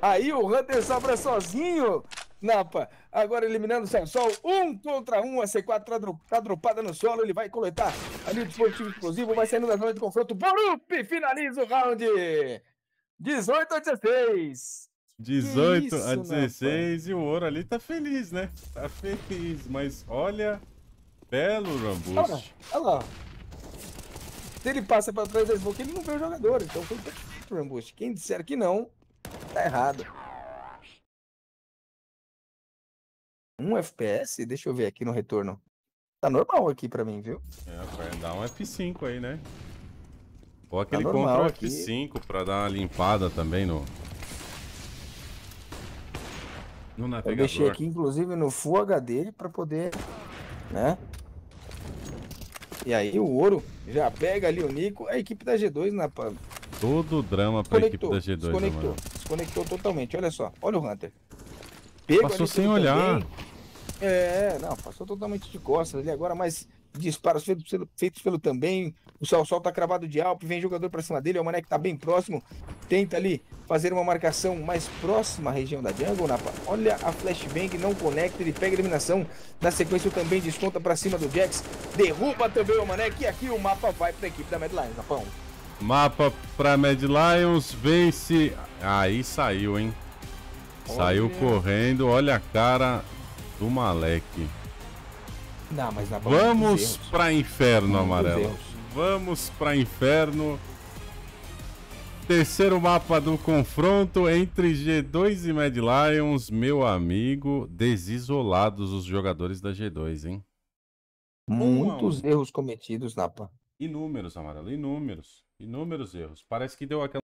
Aí o Hunter sobra sozinho. Napa, agora eliminando o Sansol, um contra um, a C4 tá dropada no solo, ele vai coletar ali o dispositivo explosivo, vai saindo da zona de confronto, Borup finaliza o round, 18 a 16. 18 isso, a 16 Napa? e o Ouro ali tá feliz, né? Tá feliz, mas olha Belo Rambus. Olha lá. Se ele passa pra trás da smoke, ele não vê o jogador. Então foi perfeito o Rambus. Quem disser que não, tá errado. Um FPS? Deixa eu ver aqui no retorno. Tá normal aqui pra mim, viu? É, vai dar um F5 aí, né? Ou tá aquele tá Ctrl F5 aqui. pra dar uma limpada também no. No navegador. Eu deixei aqui, inclusive, no Full HD pra poder. né? E aí o ouro já pega ali o Nico, a equipe da G2 na né, todo drama para a equipe da G2, né, desconectou, né, desconectou totalmente. Olha só, olha o Hunter. passou sem olhar. Também. É, não, passou totalmente de costas ali agora, mas disparos feitos pelo, feitos pelo também. O sol tá cravado de Alpe, vem jogador para cima dele, é o Mané que tá bem próximo, tenta ali fazer uma marcação mais próxima à região da jungle, Napa. Olha a flashbang, não conecta, ele pega a eliminação. Na sequência, o também desconta para cima do Jax, derruba também o Mané, que aqui o mapa vai para a equipe da Mad Lions, Napão. Mapa para Mad Lions, vence. Aí saiu, hein? Olha. Saiu correndo, olha a cara do Malek. Não, mas na Vamos para inferno, amarelo. Vamos para inferno. Terceiro mapa do confronto entre G2 e Mad Lions, meu amigo, desisolados os jogadores da G2, hein? Muitos erros cometidos, Napa. Inúmeros, Amarelo, inúmeros. Inúmeros erros. Parece que deu aquela.